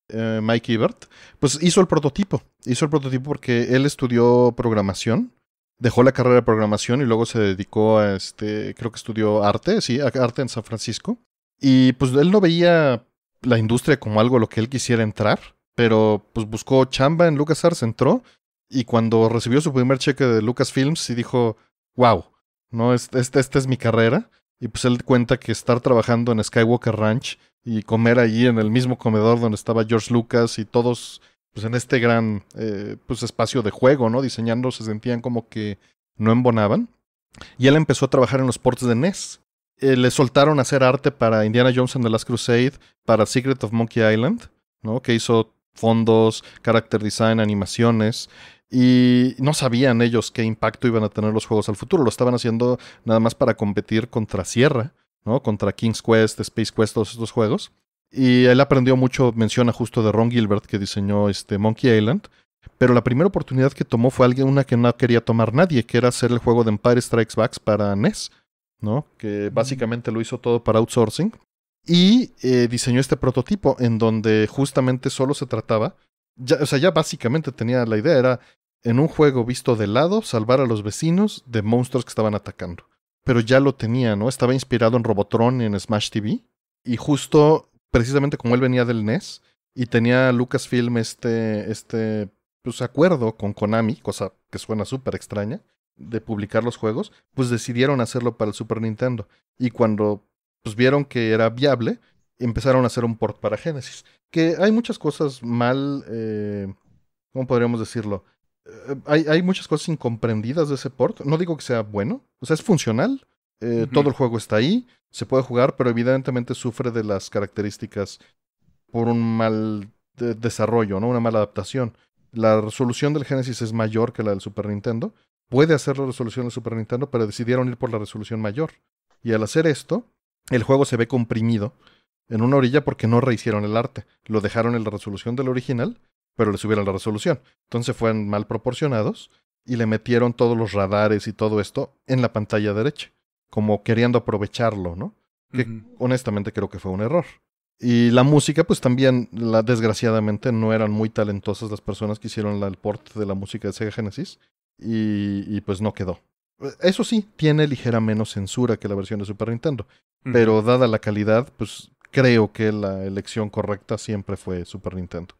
Eh, Mike Ebert. Pues hizo el prototipo. Hizo el prototipo porque él estudió programación. Dejó la carrera de programación y luego se dedicó a este. Creo que estudió arte, sí, arte en San Francisco. Y pues él no veía la industria como algo a lo que él quisiera entrar pero pues buscó chamba en LucasArts, entró, y cuando recibió su primer cheque de Lucasfilms, y dijo, wow, no, este, esta este, es mi carrera. Y pues él cuenta que estar trabajando en Skywalker Ranch y comer allí en el mismo comedor donde estaba George Lucas y todos, pues en este gran eh, pues, espacio de juego, ¿no? Diseñando, se sentían como que no embonaban. Y él empezó a trabajar en los portes de NES. Eh, le soltaron a hacer arte para Indiana Jones and the Last Crusade, para Secret of Monkey Island, ¿no? Que hizo fondos, character design, animaciones. Y no sabían ellos qué impacto iban a tener los juegos al futuro. Lo estaban haciendo nada más para competir contra Sierra, ¿no? Contra King's Quest, Space Quest, todos estos juegos. Y él aprendió mucho, menciona justo de Ron Gilbert, que diseñó este Monkey Island. Pero la primera oportunidad que tomó fue alguien, una que no quería tomar nadie, que era hacer el juego de Empire Strikes Back para NES, ¿no? Que básicamente lo hizo todo para outsourcing. Y eh, diseñó este prototipo en donde justamente solo se trataba, ya, o sea, ya básicamente tenía la idea, era en un juego visto de lado, salvar a los vecinos de monstruos que estaban atacando. Pero ya lo tenía, ¿no? Estaba inspirado en Robotron y en Smash TV. Y justo, precisamente como él venía del NES y tenía Lucasfilm este, este pues, acuerdo con Konami, cosa que suena súper extraña, de publicar los juegos, pues decidieron hacerlo para el Super Nintendo. Y cuando pues vieron que era viable empezaron a hacer un port para Genesis. Que hay muchas cosas mal, eh, ¿cómo podríamos decirlo? Eh, hay, muchas cosas incomprendidas de ese port. No digo que sea bueno, o sea, es funcional. Eh, todo el juego está ahí, se puede jugar, pero evidentemente sufre de las características por un mal desarrollo, ¿no? Una mala adaptación. La resolución del Genesis es mayor que la del Super Nintendo. Puede hacer la resolución del Super Nintendo, pero decidieron ir por la resolución mayor. Y al hacer esto, el juego se ve comprimido en una orilla porque no rehicieron el arte. Lo dejaron en la resolución del original, pero le subieron la resolución. Entonces fueron mal proporcionados y le metieron todos los radares y todo esto en la pantalla derecha, como queriendo aprovecharlo, ¿no? Que honestamente creo que fue un error. Y la música, pues también, desgraciadamente, no eran muy talentosas las personas que hicieron el port de la música de Sega Genesis. y, pues no quedó. Eso sí, tiene ligera menos censura que la versión de Super Nintendo. Pero dada la calidad, pues creo que la elección correcta siempre fue Super Nintendo.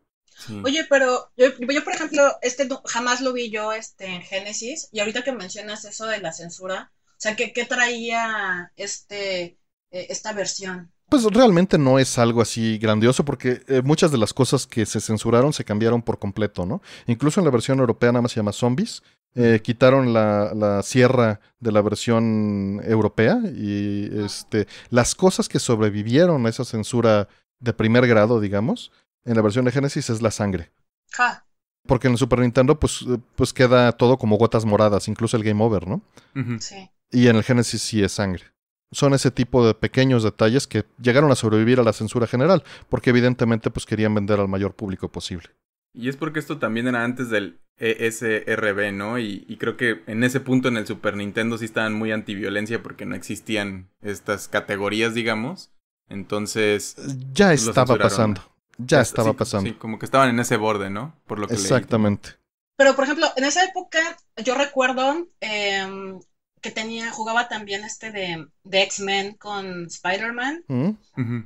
Oye, pero yo, por ejemplo, este jamás lo vi yo este, en Genesis. Y ahorita que mencionas eso de la censura, o sea, ¿qué, traía este, e, esta versión? Pues realmente no es algo así grandioso porque eh, muchas de las cosas que se censuraron se cambiaron por completo, ¿no? Incluso en la versión europea nada más se llama Zombies eh, quitaron la, sierra de la versión europea y este, las cosas que sobrevivieron a esa censura de primer grado, digamos, en la versión de Génesis es la sangre. Porque en el Super Nintendo pues, eh, pues queda todo como gotas moradas, incluso el Game Over, ¿no? sí. Y en el Génesis sí es sangre. Son ese tipo de pequeños detalles que llegaron a sobrevivir a la censura general, porque evidentemente pues querían vender al mayor público posible. Y es porque esto también era antes del ESRB, ¿no? Y, creo que en ese punto en el Super Nintendo sí estaban muy antiviolencia porque no existían estas categorías, digamos. Entonces. Eh, ya pues, estaba pasando. Ya, estaba pasando. Sí, como que estaban en ese borde, ¿no? Por lo que Exactamente. Pero, por ejemplo, en esa época yo recuerdo em, que tenía, jugaba también este de, de X-Men con Spider-Man. Mm.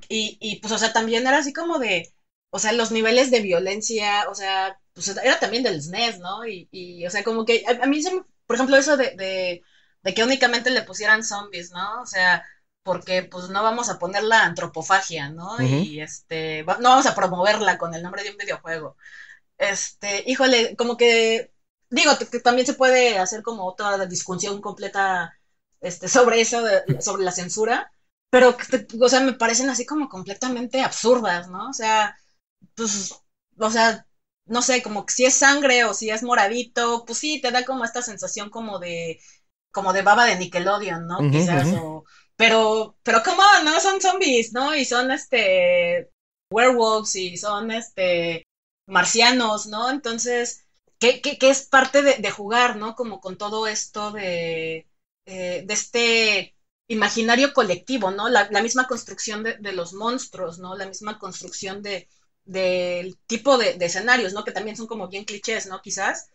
Y, y pues, o sea, también era así como de o sea, los niveles de violencia, o sea, pues era también del SNES, e ¿no? Y, y o sea, como que a, mí, por ejemplo, eso de, de, que únicamente le pusieran zombies, ¿no? O sea, porque pues no vamos a poner la antropofagia, ¿no? Y este, no vamos a promoverla con el nombre de un videojuego. Este, híjole, como que, digo, que también se puede hacer como otra discusión completa este, sobre eso, sobre la censura, pero, o sea, me parecen así como completamente absurdas, ¿no? O sea, pues, o sea, no sé, como que si es sangre o si es moradito, pues sí, te da como esta sensación como de, como de baba de Nickelodeon, ¿no? Quizás, o, pero, pero cómo ¿no? Son zombies, ¿no? Y son, este, werewolves y son, este, marcianos, ¿no? Entonces, ¿qué qué es parte de, jugar, ¿no? Como con todo esto de, eh, de este imaginario colectivo, ¿no? La, misma construcción de los monstruos, ¿no? La misma construcción de, del tipo de, escenarios, ¿no? Que también son como bien clichés, ¿no? Quizás,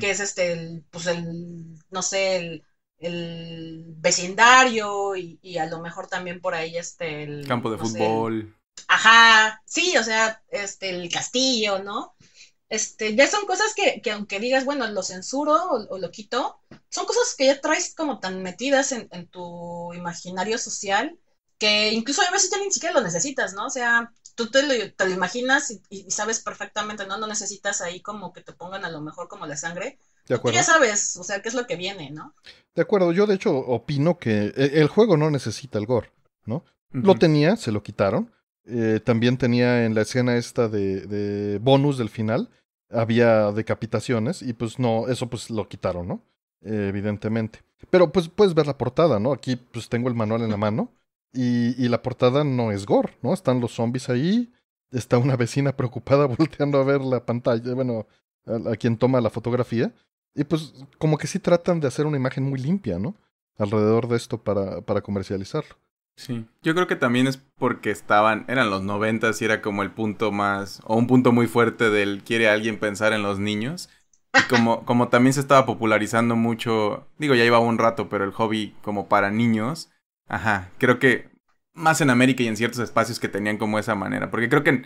que es este, el, pues el, no sé, el, vecindario y, a lo mejor también por ahí este... El, Campo de fútbol. ajá, sí, o sea, este, el castillo, ¿no? Este, ya son cosas que, que aunque digas, bueno, lo censuro o, lo quito, son cosas que ya traes como tan metidas en, en tu imaginario social que incluso a veces ya ni siquiera lo necesitas, ¿no? O sea, tú te lo, imaginas y, sabes perfectamente, ¿no? No necesitas ahí como que te pongan a lo mejor como la sangre. De acuerdo. ya sabes, o sea, qué es lo que viene, ¿no? De acuerdo, yo de hecho opino que e, el juego no necesita el gore, ¿no? Lo tenía, se lo quitaron. Eh, también tenía en la escena esta de, de, bonus del final, había decapitaciones y pues no, eso pues lo quitaron, ¿no? Eh, evidentemente. Pero pues puedes ver la portada, ¿no? Aquí pues tengo el manual en la mano y, la portada no es gore, ¿no? Están los zombies ahí, está una vecina preocupada volteando a ver la pantalla, bueno, a, quien toma la fotografía. Y pues como que sí tratan de hacer una imagen muy limpia, ¿no? Alrededor de esto para, para comercializarlo. Sí, yo creo que también es porque estaban, eran los noventas y era como el punto más, o un punto muy fuerte del quiere alguien pensar en los niños. Y como, como también se estaba popularizando mucho, digo, ya iba un rato, pero el hobby como para niños, Ajá, creo que más en América y en ciertos espacios que tenían como esa manera, porque creo que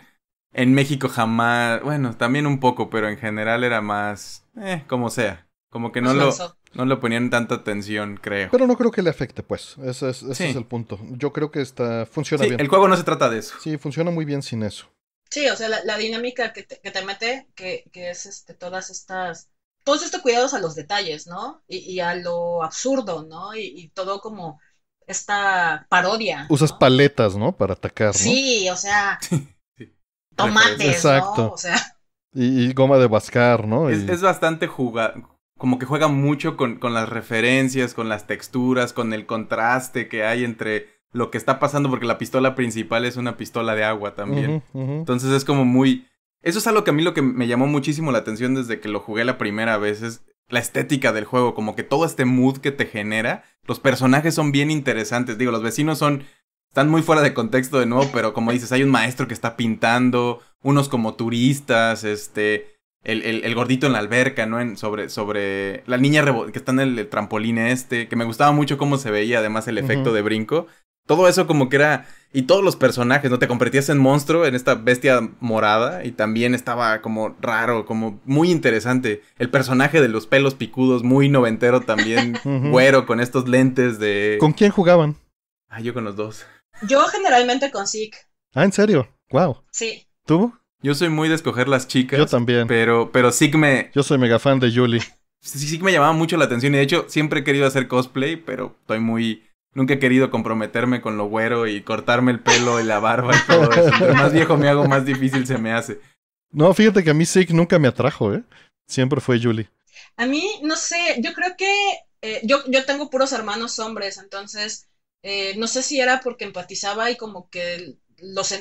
en, México jamás, bueno, también un poco, pero en general era más, eh, como sea, como que no lo... No ponían tanta atención, creo. Pero no creo que le afecte, pues. Ese es, ese es el punto. Yo creo que está, funciona sí, bien. El juego no se trata de eso. Sí, funciona muy bien sin eso. Sí, o sea, la, dinámica que te, que te mete, que, es este, todas estas. Todos estos cuidados a los detalles, ¿no? Y, a lo absurdo, ¿no? y, todo como esta parodia. Usas paletas, ¿no? Para atacar. Sí, o sea. tomates, Exacto. ¿no? O Y, goma de bascar, ¿no? Es, bastante jugar. Como que juega mucho con, las referencias, con las texturas, con el contraste que hay entre lo que está pasando, porque la pistola principal es una pistola de agua también. Entonces es como muy. Eso es algo que a mí lo que me llamó muchísimo la atención desde que lo jugué la primera vez. Es la estética del juego, como que todo este mood que te genera. Los personajes son bien interesantes. Digo, los vecinos son. Están muy fuera de contexto de nuevo, pero como dices, hay un maestro que está pintando, unos como turistas, este. El, gordito en la alberca, ¿no? En, sobre, sobre la niña que está en el, trampolín este, que me gustaba mucho cómo se veía, además el efecto de brinco. Todo eso como que era... Y todos los personajes, ¿no? Te convertías en monstruo, en esta bestia morada. Y también estaba como raro, como muy interesante. El personaje de los pelos picudos, muy noventero también. güero, con estos lentes de... ¿Con quién jugaban? Ah, yo con los dos. Yo generalmente con Sig. Ah, ¿en serio? Wow. Sí. ¿Tú? Yo soy muy de escoger las chicas. Yo también. Pero, pero me... Yo soy mega fan de Julie. Sí, sí me llamaba mucho la atención y de hecho siempre he querido hacer cosplay, pero estoy muy Nunca he querido comprometerme con lo güero y cortarme el pelo y la barba y todo eso. más viejo me hago, más difícil se me hace. No, fíjate que a mí Sig nunca me atrajo, ¿eh? Siempre fue Julie. A mí, no sé, yo creo que eh, yo, yo tengo puros hermanos hombres, entonces eh, no sé si era porque empatizaba y como que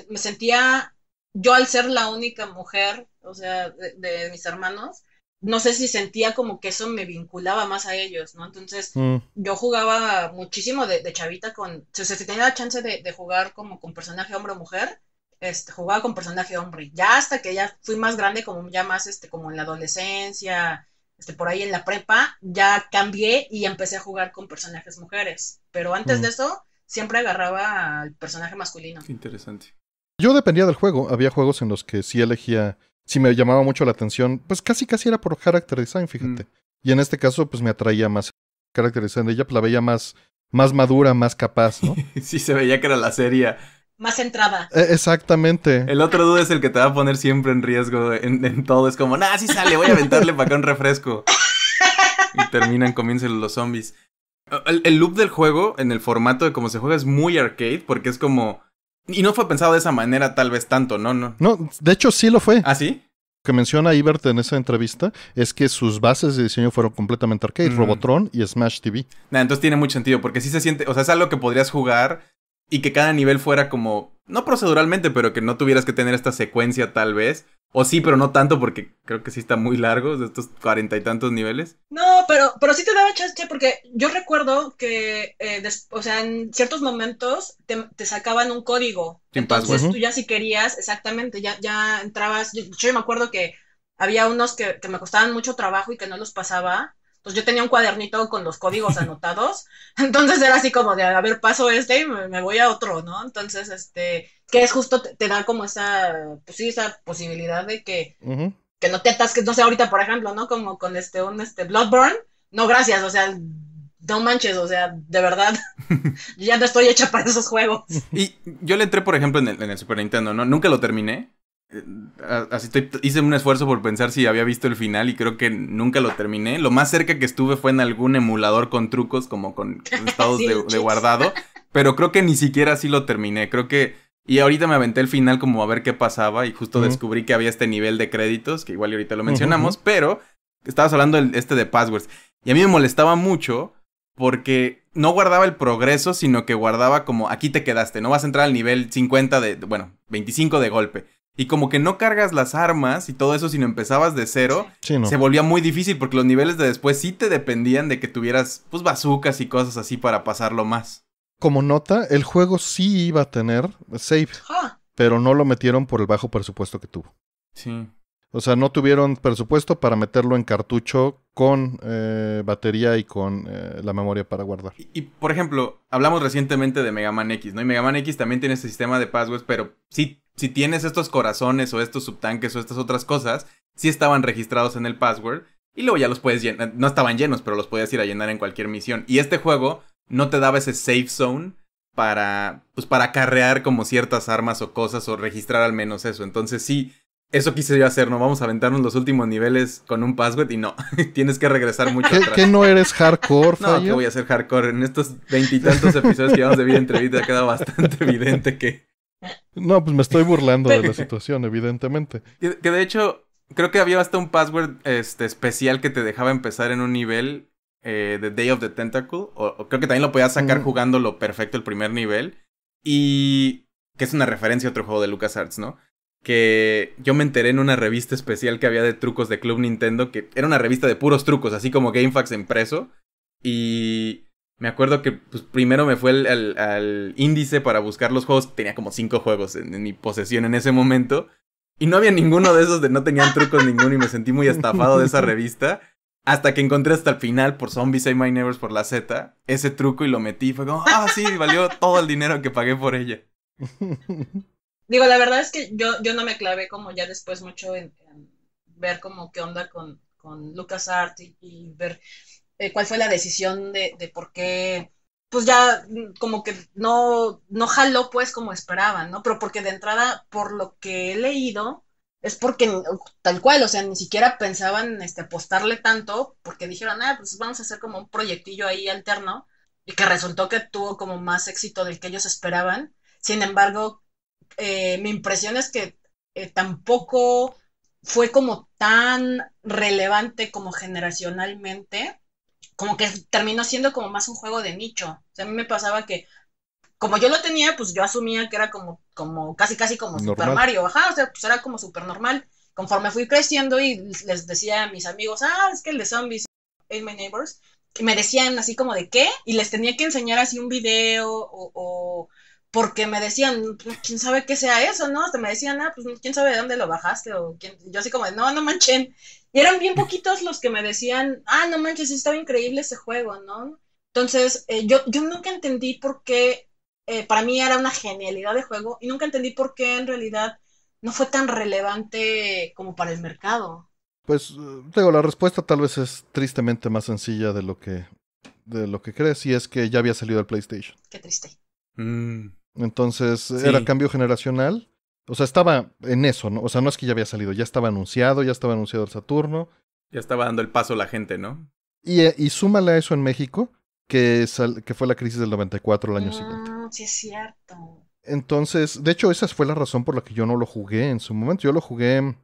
me sentía yo al ser la única mujer, o sea, de mis hermanos, no sé si sentía como que eso me vinculaba más a ellos, ¿no? Entonces, mm. yo jugaba muchísimo de, chavita con, o sea, si tenía la chance de, de jugar como con personaje hombre o mujer, este, jugaba con personaje hombre. Ya hasta que ya fui más grande, como ya más, este, como en la adolescencia, este, por ahí en la prepa, ya cambié y empecé a jugar con personajes mujeres. Pero antes mm. de eso, siempre agarraba al personaje masculino. interesante. Yo dependía del juego. Había juegos en los que sí elegía si me llamaba mucho la atención, pues casi casi era por character design, mm. fíjate. Y en este caso, pues me atraía más character design de ella, pues la veía más, más madura, más capaz, ¿no? sí, se veía que era la serie más centrada. E, exactamente. El otro duda es el que te va a poner siempre en riesgo en, todo. Es como, nada sí sale, voy a aventarle para acá un refresco. y terminan, comiencen los zombies. El, el, loop del juego, en el formato de cómo se juega, es muy arcade, porque es como y no fue pensado de esa manera tal vez tanto, ¿no? No, no de hecho sí lo fue. ¿Ah, sí? que menciona Ibert en esa entrevista es que sus bases de diseño fueron completamente arcade, mm. Robotron y Smash TV. nada entonces tiene mucho sentido, porque sí se siente, o sea, es algo que podrías jugar y que cada nivel fuera como, no proceduralmente, pero que no tuvieras que tener esta secuencia tal vez, o sí, pero no tanto porque creo que sí está muy largo, de estos cuarenta y tantos niveles. No, pero, pero sí te daba chance porque yo recuerdo que, eh, o sea, en ciertos momentos te, sacaban un código. entonces tú ya si querías, exactamente, ya, ya entrabas. Yo, yo me acuerdo que había unos que, que me costaban mucho trabajo y que no los pasaba pues yo tenía un cuadernito con los códigos anotados, entonces era así como de, a ver, paso este y me, voy a otro, ¿no? Entonces, este, que es justo, te, da como esa, pues sí, esa posibilidad de que, no te atasques, no sé, ahorita, por ejemplo, ¿no? Como con este, un, este, bloodborne no, gracias, o sea, no manches, o sea, de verdad, ya no estoy hecha para esos juegos. Y yo le entré, por ejemplo, en el, en el Super Nintendo, ¿no? Nunca lo terminé, eh, así hice un esfuerzo por pensar si había visto el final y creo que nunca lo terminé. Lo más cerca que estuve fue en algún emulador con trucos, como con estados de, guardado, pero creo que ni siquiera así lo terminé. Creo que. Y ahorita me aventé el final como a ver qué pasaba y justo descubrí que había este nivel de créditos, que igual ahorita lo mencionamos, pero estabas hablando de este de passwords. Y a mí me molestaba mucho porque no guardaba el progreso, sino que guardaba como aquí te quedaste, no vas a entrar al nivel 50 de, bueno, 25 de golpe y como que no cargas las armas y todo eso, sino empezabas de cero, se volvía muy difícil porque los niveles de después sí te dependían de que tuvieras pues bazucas y cosas así para pasarlo más. Como nota, el juego sí iba a tener save, ah. pero no lo metieron por el bajo presupuesto que tuvo. Sí. O sea, no tuvieron presupuesto para meterlo en cartucho con eh, batería y con eh, la memoria para guardar. Y, por ejemplo, hablamos recientemente de Mega Man X, ¿no? Y Mega Man X también tiene este sistema de passwords, pero sí si tienes estos corazones o estos subtanques o estas otras cosas, sí estaban registrados en el password. Y luego ya los puedes llenar. No estaban llenos, pero los podías ir a llenar en cualquier misión. Y este juego no te daba ese safe zone para. Pues para carrear como ciertas armas o cosas. O registrar al menos eso. Entonces sí. Eso quise yo hacer, no vamos a aventarnos los últimos niveles con un password y no, tienes que regresar mucho atrás. ¿Que no eres hardcore, No, que voy a ser hardcore. En estos veintitantos episodios que llevamos de vida entrevista ha quedado bastante evidente que, no, pues me estoy burlando de la situación, evidentemente. Que, de hecho, creo que había hasta un password este, especial que te dejaba empezar en un nivel eh, de Day of the Tentacle. O, creo que también lo podías sacar jugando lo perfecto el primer nivel. Y que es una referencia a otro juego de LucasArts, ¿no? que yo me enteré en una revista especial que había de trucos de Club Nintendo, que era una revista de puros trucos, así como GameFAQs impreso. Y me acuerdo que pues, primero me fue al, índice para buscar los juegos. Tenía como cinco juegos en, mi posesión en ese momento. Y no había ninguno de esos de no tenían trucos ninguno y me sentí muy estafado de esa revista. Hasta que encontré hasta el final por Zombies and My Neighbors por la Z ese truco y lo metí. Fue como, ah, sí, valió todo el dinero que pagué por ella. Digo, la verdad es que yo, yo no me clavé como ya después mucho en, ver como qué onda con, con LucasArts y ver eh, cuál fue la decisión de, por qué pues ya mm, como que no, no jaló pues como esperaban, ¿no? Pero porque de entrada, por lo que he leído, es porque tal cual, o sea, ni siquiera pensaban este, apostarle tanto, porque dijeron, ah, pues vamos a hacer como un proyectillo ahí alterno, y que resultó que tuvo como más éxito del que ellos esperaban. Sin embargo, eh, mi impresión es que eh, tampoco fue como tan relevante como generacionalmente como que terminó siendo como más un juego de nicho. O sea, a mí me pasaba que como yo lo tenía, pues yo asumía que era como, como casi, casi como Super Mario, ajá, o sea, pues era como super normal. Conforme fui creciendo y les decía a mis amigos, ah, es que el de zombies in my neighbors, y me decían así como de qué, y les tenía que enseñar así un video o, porque me decían, pues, quién sabe qué sea eso, ¿no? Hasta me decían, ah, pues quién sabe de dónde lo bajaste, o quién, yo así como, no, no manchen. Y eran bien poquitos los que me decían, ah, no manches, estaba increíble ese juego, ¿no? Entonces, eh, yo, yo nunca entendí por qué, eh, para mí era una genialidad de juego, y nunca entendí por qué en realidad no fue tan relevante como para el mercado. Pues, eh, digo, la respuesta tal vez es tristemente más sencilla de lo que, de lo que crees, y es que ya había salido el PlayStation. Qué triste. Mm. Entonces era cambio generacional. O sea, estaba en eso, ¿no? O sea, no es que ya había salido, ya estaba anunciado, ya estaba anunciado el Saturno. Ya estaba dando el paso la gente, ¿no? Y, eh, y súmale a eso en México, que, que fue la crisis del 94 el año siguiente. Mm, sí, es cierto. Entonces, de hecho, esa fue la razón por la que yo no lo jugué en su momento. Yo lo jugué,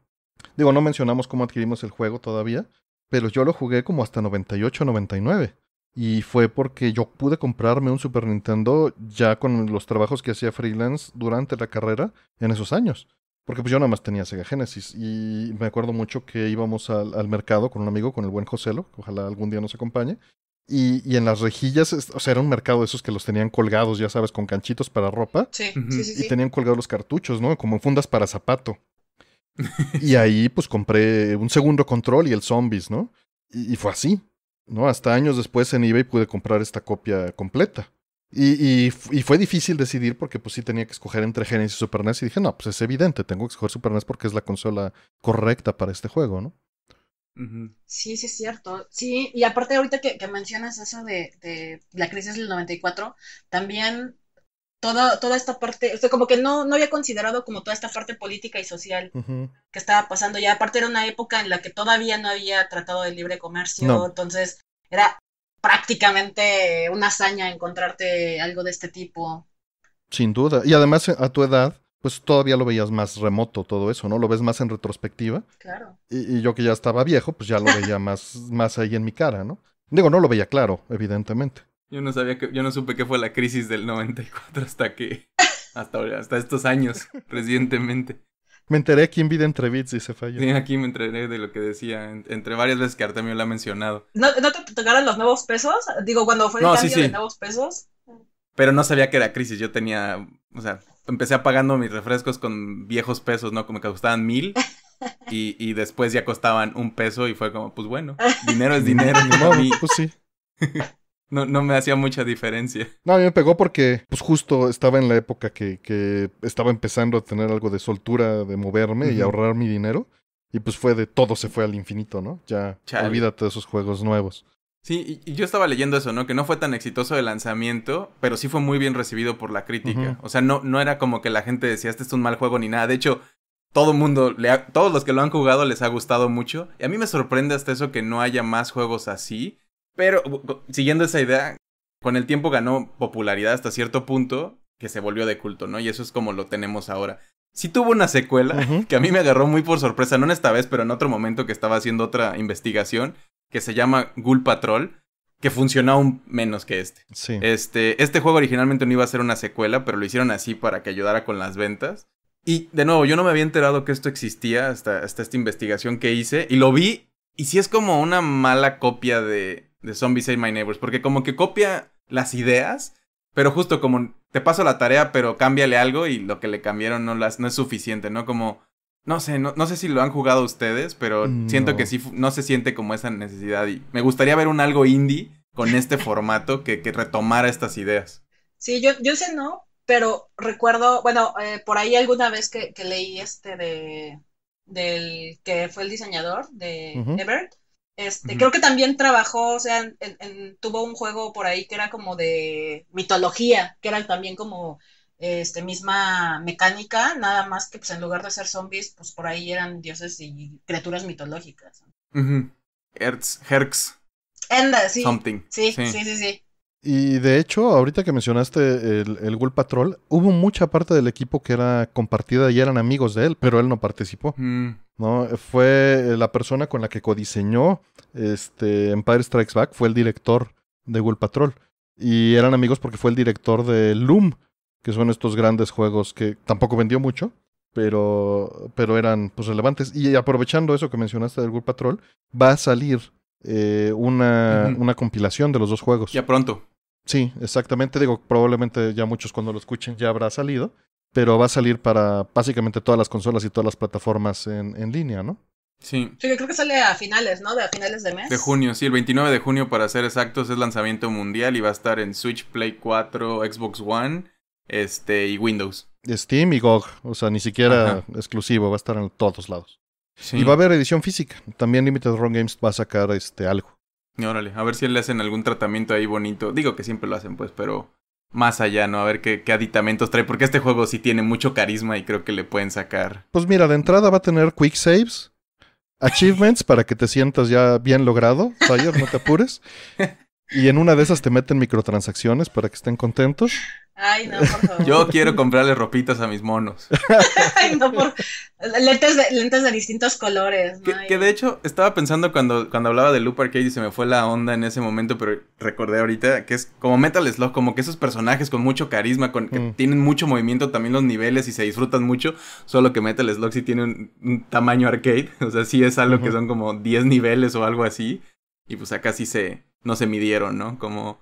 digo, no mencionamos cómo adquirimos el juego todavía, pero yo lo jugué como hasta 98, 99. Y fue porque yo pude comprarme un Super Nintendo ya con los trabajos que hacía freelance durante la carrera en esos años. Porque pues yo nada más tenía Sega Genesis. Y me acuerdo mucho que íbamos al, mercado con un amigo, con el buen Joselo, ojalá algún día nos acompañe. Y, en las rejillas, o sea, era un mercado de esos que los tenían colgados, ya sabes, con canchitos para ropa. Sí, sí, sí, y tenían colgados los cartuchos, ¿no? Como fundas para zapato. y ahí, pues compré un segundo control y el zombies, ¿no? Y, y fue así. ¿no? Hasta años después en eBay pude comprar esta copia completa. Y, fue difícil decidir porque pues sí tenía que escoger entre Genesis y Super NES y dije, no, pues es evidente, tengo que escoger Super NES porque es la consola correcta para este juego, ¿no? Sí, sí es cierto. Sí, y aparte ahorita que, que mencionas eso de, de, la crisis del 94, también toda, toda esta parte, como que no, no había considerado como toda esta parte política y social que estaba pasando. Ya aparte era una época en la que todavía no había tratado de libre comercio, entonces era prácticamente una hazaña encontrarte algo de este tipo. Sin duda. Y además eh, a tu edad, pues todavía lo veías más remoto todo eso, ¿no? Lo ves más en retrospectiva. Claro. Y, y yo que ya estaba viejo, pues ya lo veía más, más ahí en mi cara, ¿no? Digo, no lo veía claro, evidentemente. Yo no sabía que, yo no supe qué fue la crisis del 94 hasta que, hasta, hasta estos años, recientemente. Me enteré aquí en Vida Entre Bits y se falló. Sí, aquí me enteré de lo que decía, entre varias veces que Artemio lo ha mencionado. ¿No, te tocaron los nuevos pesos? Digo, cuando fue el no, cambio de nuevos pesos. Pero no sabía que era crisis, yo tenía, o sea, empecé pagando mis refrescos con viejos pesos, ¿no? Como que costaban mil. Y, después ya costaban un peso y fue como, pues bueno, dinero es dinero. pues sí. No, no me hacía mucha diferencia. No, a mí me pegó porque pues justo estaba en la época que, que estaba empezando a tener algo de soltura, de moverme y ahorrar mi dinero. Y pues fue de todo se fue al infinito, ¿no? Ya Chale. olvídate de esos juegos nuevos. Sí, y yo estaba leyendo eso, ¿no? Que no fue tan exitoso el lanzamiento, pero sí fue muy bien recibido por la crítica. O sea, no, no era como que la gente decía, este es un mal juego ni nada. De hecho, todo mundo, le todos los que lo han jugado les ha gustado mucho. Y a mí me sorprende hasta eso que no haya más juegos así. Pero siguiendo esa idea, con el tiempo ganó popularidad hasta cierto punto que se volvió de culto, ¿no? Y eso es como lo tenemos ahora. Sí tuvo una secuela que a mí me agarró muy por sorpresa, no en esta vez, pero en otro momento que estaba haciendo otra investigación, que se llama Ghoul Patrol, que funcionó aún menos que este. Sí. Este, este juego originalmente no iba a ser una secuela, pero lo hicieron así para que ayudara con las ventas. Y de nuevo, yo no me había enterado que esto existía hasta, hasta esta investigación que hice, y lo vi, y sí es como una mala copia de, de Zombies and My Neighbors, porque como que copia las ideas, pero justo como te paso la tarea, pero cámbiale algo y lo que le cambiaron no, las, no es suficiente, ¿no? Como, no sé, no, no sé si lo han jugado ustedes, pero mm, siento que sí, no se siente como esa necesidad y me gustaría ver un algo indie con este formato que, que retomara estas ideas. Sí, yo, yo sé no, pero recuerdo, bueno, eh, por ahí alguna vez que, leí este de del que fue el diseñador de Everett, este, Creo que también trabajó, o sea, en, tuvo un juego por ahí que era como de mitología, que era también como este, misma mecánica, nada más que pues en lugar de ser zombies, pues por ahí eran dioses y criaturas mitológicas. Uh -huh. Herx. sí. Something. Sí, sí, sí, Y de hecho, ahorita que mencionaste el, el Ghoul Patrol, hubo mucha parte del equipo que era compartida y eran amigos de él, pero él no participó. ¿no? Fue eh, la persona con la que codiseñó este, Empire Strikes Back, fue el director de Ghoul Patrol. Y eran amigos porque fue el director de Loom, que son estos grandes juegos que tampoco vendió mucho, pero, pero eran pues, relevantes. Y aprovechando eso que mencionaste del Ghoul Patrol, va a salir eh, una, una compilación de los dos juegos. Ya pronto. Sí, exactamente. Digo, probablemente ya muchos cuando lo escuchen ya habrá salido pero va a salir para básicamente todas las consolas y todas las plataformas en, línea, ¿no? Sí. Sí, creo que sale a finales, ¿no? De a finales de mes. De junio, sí, el 29 de junio para ser exactos es lanzamiento mundial y va a estar en Switch, Play 4, Xbox One, este y Windows. Steam y GOG, o sea, ni siquiera exclusivo, va a estar en todos lados. Y va a haber edición física. También Limited Run Games va a sacar este algo. Y órale, a ver si le hacen algún tratamiento ahí bonito. Digo que siempre lo hacen, pues, pero más allá, ¿no? A ver qué, aditamentos trae, porque este juego sí tiene mucho carisma y creo que le pueden sacar. Pues mira, de entrada va a tener quick saves, achievements para que te sientas ya bien logrado, Fire, no te apures. Y en una de esas te meten microtransacciones para que estén contentos. Ay, no, por favor. Yo quiero comprarle ropitas a mis monos. Ay, no, por... Lentes de, distintos colores. Que, de hecho, estaba pensando cuando, cuando hablaba de Loop Arcade y se me fue la onda en ese momento, pero recordé ahorita que es como Metal Slug, como que esos personajes con mucho carisma, con, que mm. tienen mucho movimiento también los niveles y se disfrutan mucho, solo que Metal Slug sí tiene un, tamaño arcade, o sea, sí es algo que son como 10 niveles o algo así, y pues acá sí se, no se midieron, ¿no? Como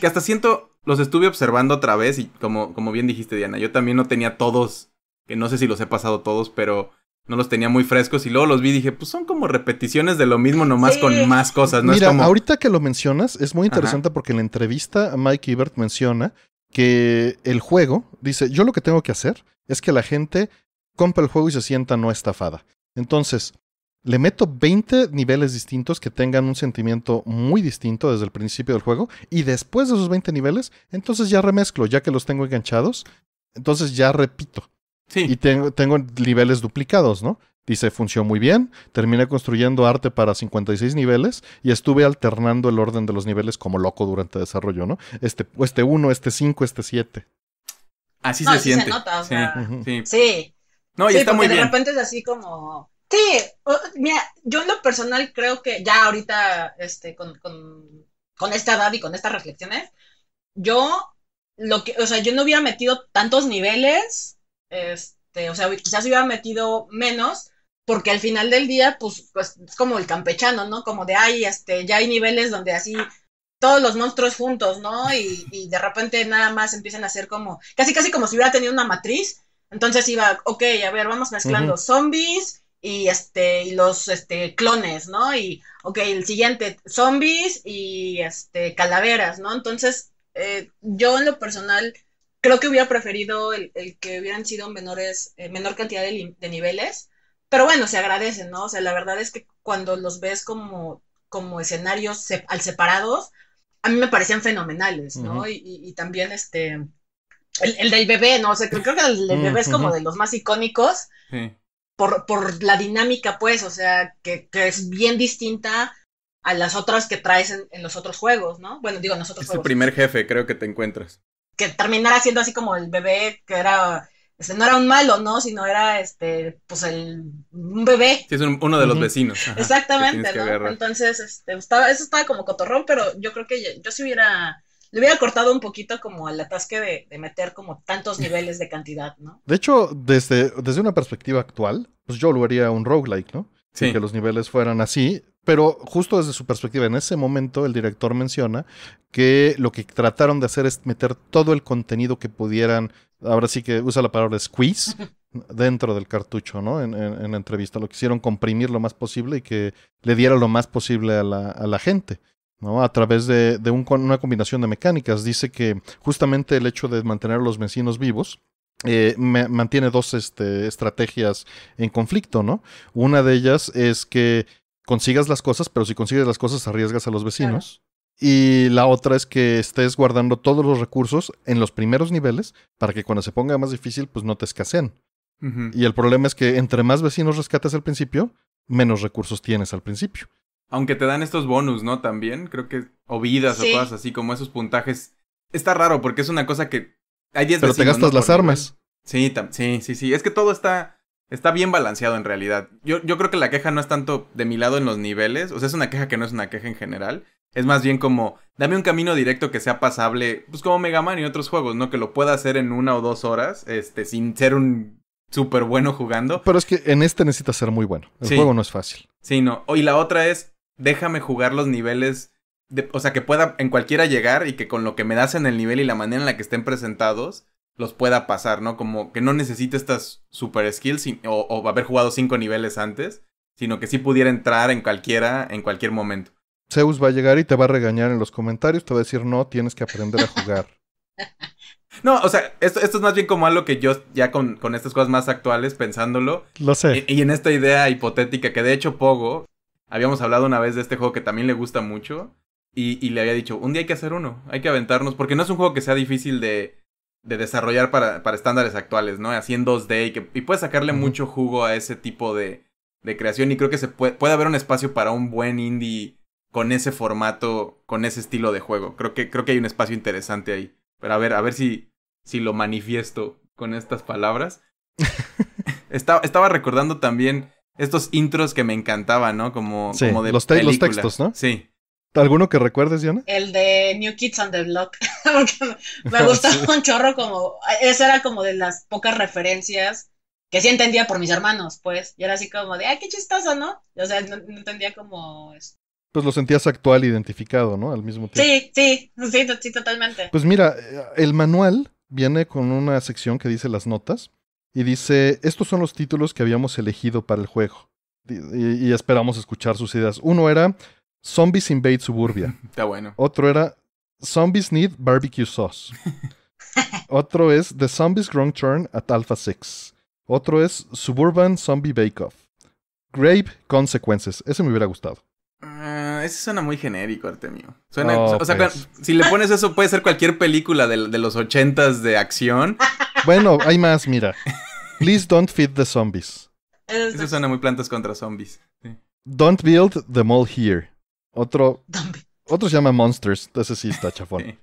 que hasta siento los estuve observando otra vez y como, como bien dijiste, Diana, yo también no tenía todos, que no sé si los he pasado todos, pero no los tenía muy frescos y luego los vi y dije, pues son como repeticiones de lo mismo, nomás con más cosas, ¿no? Mira, ahorita que lo mencionas, es muy interesante porque en la entrevista Mike Ebert menciona que el juego, dice, yo lo que tengo que hacer es que la gente compre el juego y se sienta no estafada. Entonces, le meto 20 niveles distintos que tengan un sentimiento muy distinto desde el principio del juego y después de esos 20 niveles, entonces ya remezclo, ya que los tengo enganchados, entonces ya repito. Sí. Y tengo, tengo niveles duplicados, ¿no? Dice, funcionó muy bien, terminé construyendo arte para 56 niveles y estuve alternando el orden de los niveles como loco durante desarrollo, ¿no? Este 1, este 5, este 7. Este así se así siente. sí. sí. No, y está muy bien. de repente es así como Sí, mira, yo en lo personal creo que ya ahorita, este, con, con, con esta edad y con estas reflexiones, yo lo que, o sea, yo no hubiera metido tantos niveles, este, o sea, quizás hubiera metido menos, porque al final del día, pues, pues es como el campechano, ¿no? Como de, ay, este, ya hay niveles donde así todos los monstruos juntos, ¿no? Y, y de repente nada más empiezan a ser como, casi, casi como si hubiera tenido una matriz. Entonces iba, ok, a ver, vamos mezclando zombies, y este y los este clones, ¿no? Y ok, el siguiente zombies y este calaveras, ¿no? Entonces, eh, yo en lo personal creo que hubiera preferido el, que hubieran sido menores eh, menor cantidad de, niveles, pero bueno, se agradecen, ¿no? O sea, la verdad es que cuando los ves como como escenarios al separados, a mí me parecían fenomenales, ¿no? y, también este el, del bebé, ¿no? O sea, creo, que el del bebé es como de los más icónicos. Sí por, por la dinámica, pues, o sea, que, que, es bien distinta a las otras que traes en, los otros juegos, ¿no? Bueno, digo, nosotros. Es juegos. el primer jefe, creo que te encuentras. Que terminara siendo así como el bebé que era. Este, no era un malo, ¿no? Sino era, este, pues, el, un bebé. Sí, es uno de los vecinos. Exactamente, ¿no? Entonces, este, estaba, eso estaba como cotorrón, pero yo creo que yo, yo si hubiera le hubiera cortado un poquito como al atasque de, de, meter como tantos niveles de cantidad, ¿no? De hecho, desde, desde una perspectiva actual, pues yo lo haría un roguelike, ¿no? Sí. Que los niveles fueran así, pero justo desde su perspectiva, en ese momento el director menciona que lo que trataron de hacer es meter todo el contenido que pudieran, ahora sí que usa la palabra squeeze, dentro del cartucho, ¿no? En, la entrevista, lo quisieron comprimir lo más posible y que le diera lo más posible a la, a la gente a través de, una combinación de mecánicas. Dice que justamente el hecho de mantener a los vecinos vivos eh, mantiene dos este, estrategias en conflicto, ¿no? Una de ellas es que consigas las cosas, pero si consigues las cosas arriesgas a los vecinos. Y la otra es que estés guardando todos los recursos en los primeros niveles para que cuando se ponga más difícil, pues no te escaseen. Y el problema es que entre más vecinos rescates al principio, menos recursos tienes al principio. Aunque te dan estos bonus, ¿no? También, creo que. O vidas o cosas así, como esos puntajes. Está raro, porque es una cosa que. Hay 10 Pero te gastas las armas. Sí, sí, sí, sí. Es que todo está. Está bien balanceado en realidad. Yo, yo creo que la queja no es tanto de mi lado en los niveles. O sea, es una queja que no es una queja en general. Es más bien como, dame un camino directo que sea pasable, pues como Mega Man y otros juegos, ¿no? Que lo pueda hacer en una o dos horas, este, sin ser un súper bueno jugando. Pero es que en este necesitas ser muy bueno. El juego no es fácil. Sí, no. Y la otra es, déjame jugar los niveles. De, o sea, que pueda en cualquiera llegar y que con lo que me das en el nivel y la manera en la que estén presentados, los pueda pasar, ¿no? Como que no necesite estas super skills o, haber jugado cinco niveles antes, sino que sí pudiera entrar en cualquiera, en cualquier momento. Zeus va a llegar y te va a regañar en los comentarios, te va a decir, no, tienes que aprender a jugar. No, o sea, esto, es más bien como algo que yo ya con, con estas cosas más actuales pensándolo. Lo sé. Y, y, en esta idea hipotética que de hecho Pogo Habíamos hablado una vez de este juego que también le gusta mucho. Y, le había dicho, un día hay que hacer uno, hay que aventarnos, porque no es un juego que sea difícil de, de desarrollar para, estándares actuales, ¿no? Así en 2D y, puede sacarle mucho jugo a ese tipo de, creación y creo que se puede, haber un espacio para un buen indie con ese formato, con ese estilo de juego. Creo que, creo que hay un espacio interesante ahí. Pero a ver, a ver si, si lo manifiesto con estas palabras. estaba recordando también estos intros que me encantaban, ¿no? Como, como de los, textos, ¿no? Sí. ¿Alguno que recuerdes, Diana? El de New Kids on the Block, me gustaba un chorro como, esa era como de las pocas referencias que sí entendía por mis hermanos, pues, y era así como de, ay, qué chistoso, ¿no? O sea, no, entendía como... Pues lo sentías actual, identificado, ¿no? Al mismo tiempo. sí, sí, sí, totalmente. Pues mira, el manual viene con una sección que dice las notas, y dice, estos son los títulos que habíamos elegido para el juego. Y, esperamos escuchar sus ideas. Uno era Zombies Invade Suburbia. Está bueno. Otro era Zombies Need Barbecue Sauce. Otro es The Zombies Grown Turn at Alpha 6. Otro es Suburban Zombie Bake Off. Grave Consequences. Ese me hubiera gustado. Ah, ese suena muy genérico, Artemio. Suena, oh, o sea, pues. si le pones eso, puede ser cualquier película de, de los ochentas de acción. Bueno, hay más, mira. Please don't feed the zombies. Eso suena muy plantas contra zombies. Don't build the mall here. Otro. Otro se llama Monsters. Ese sí está chafón.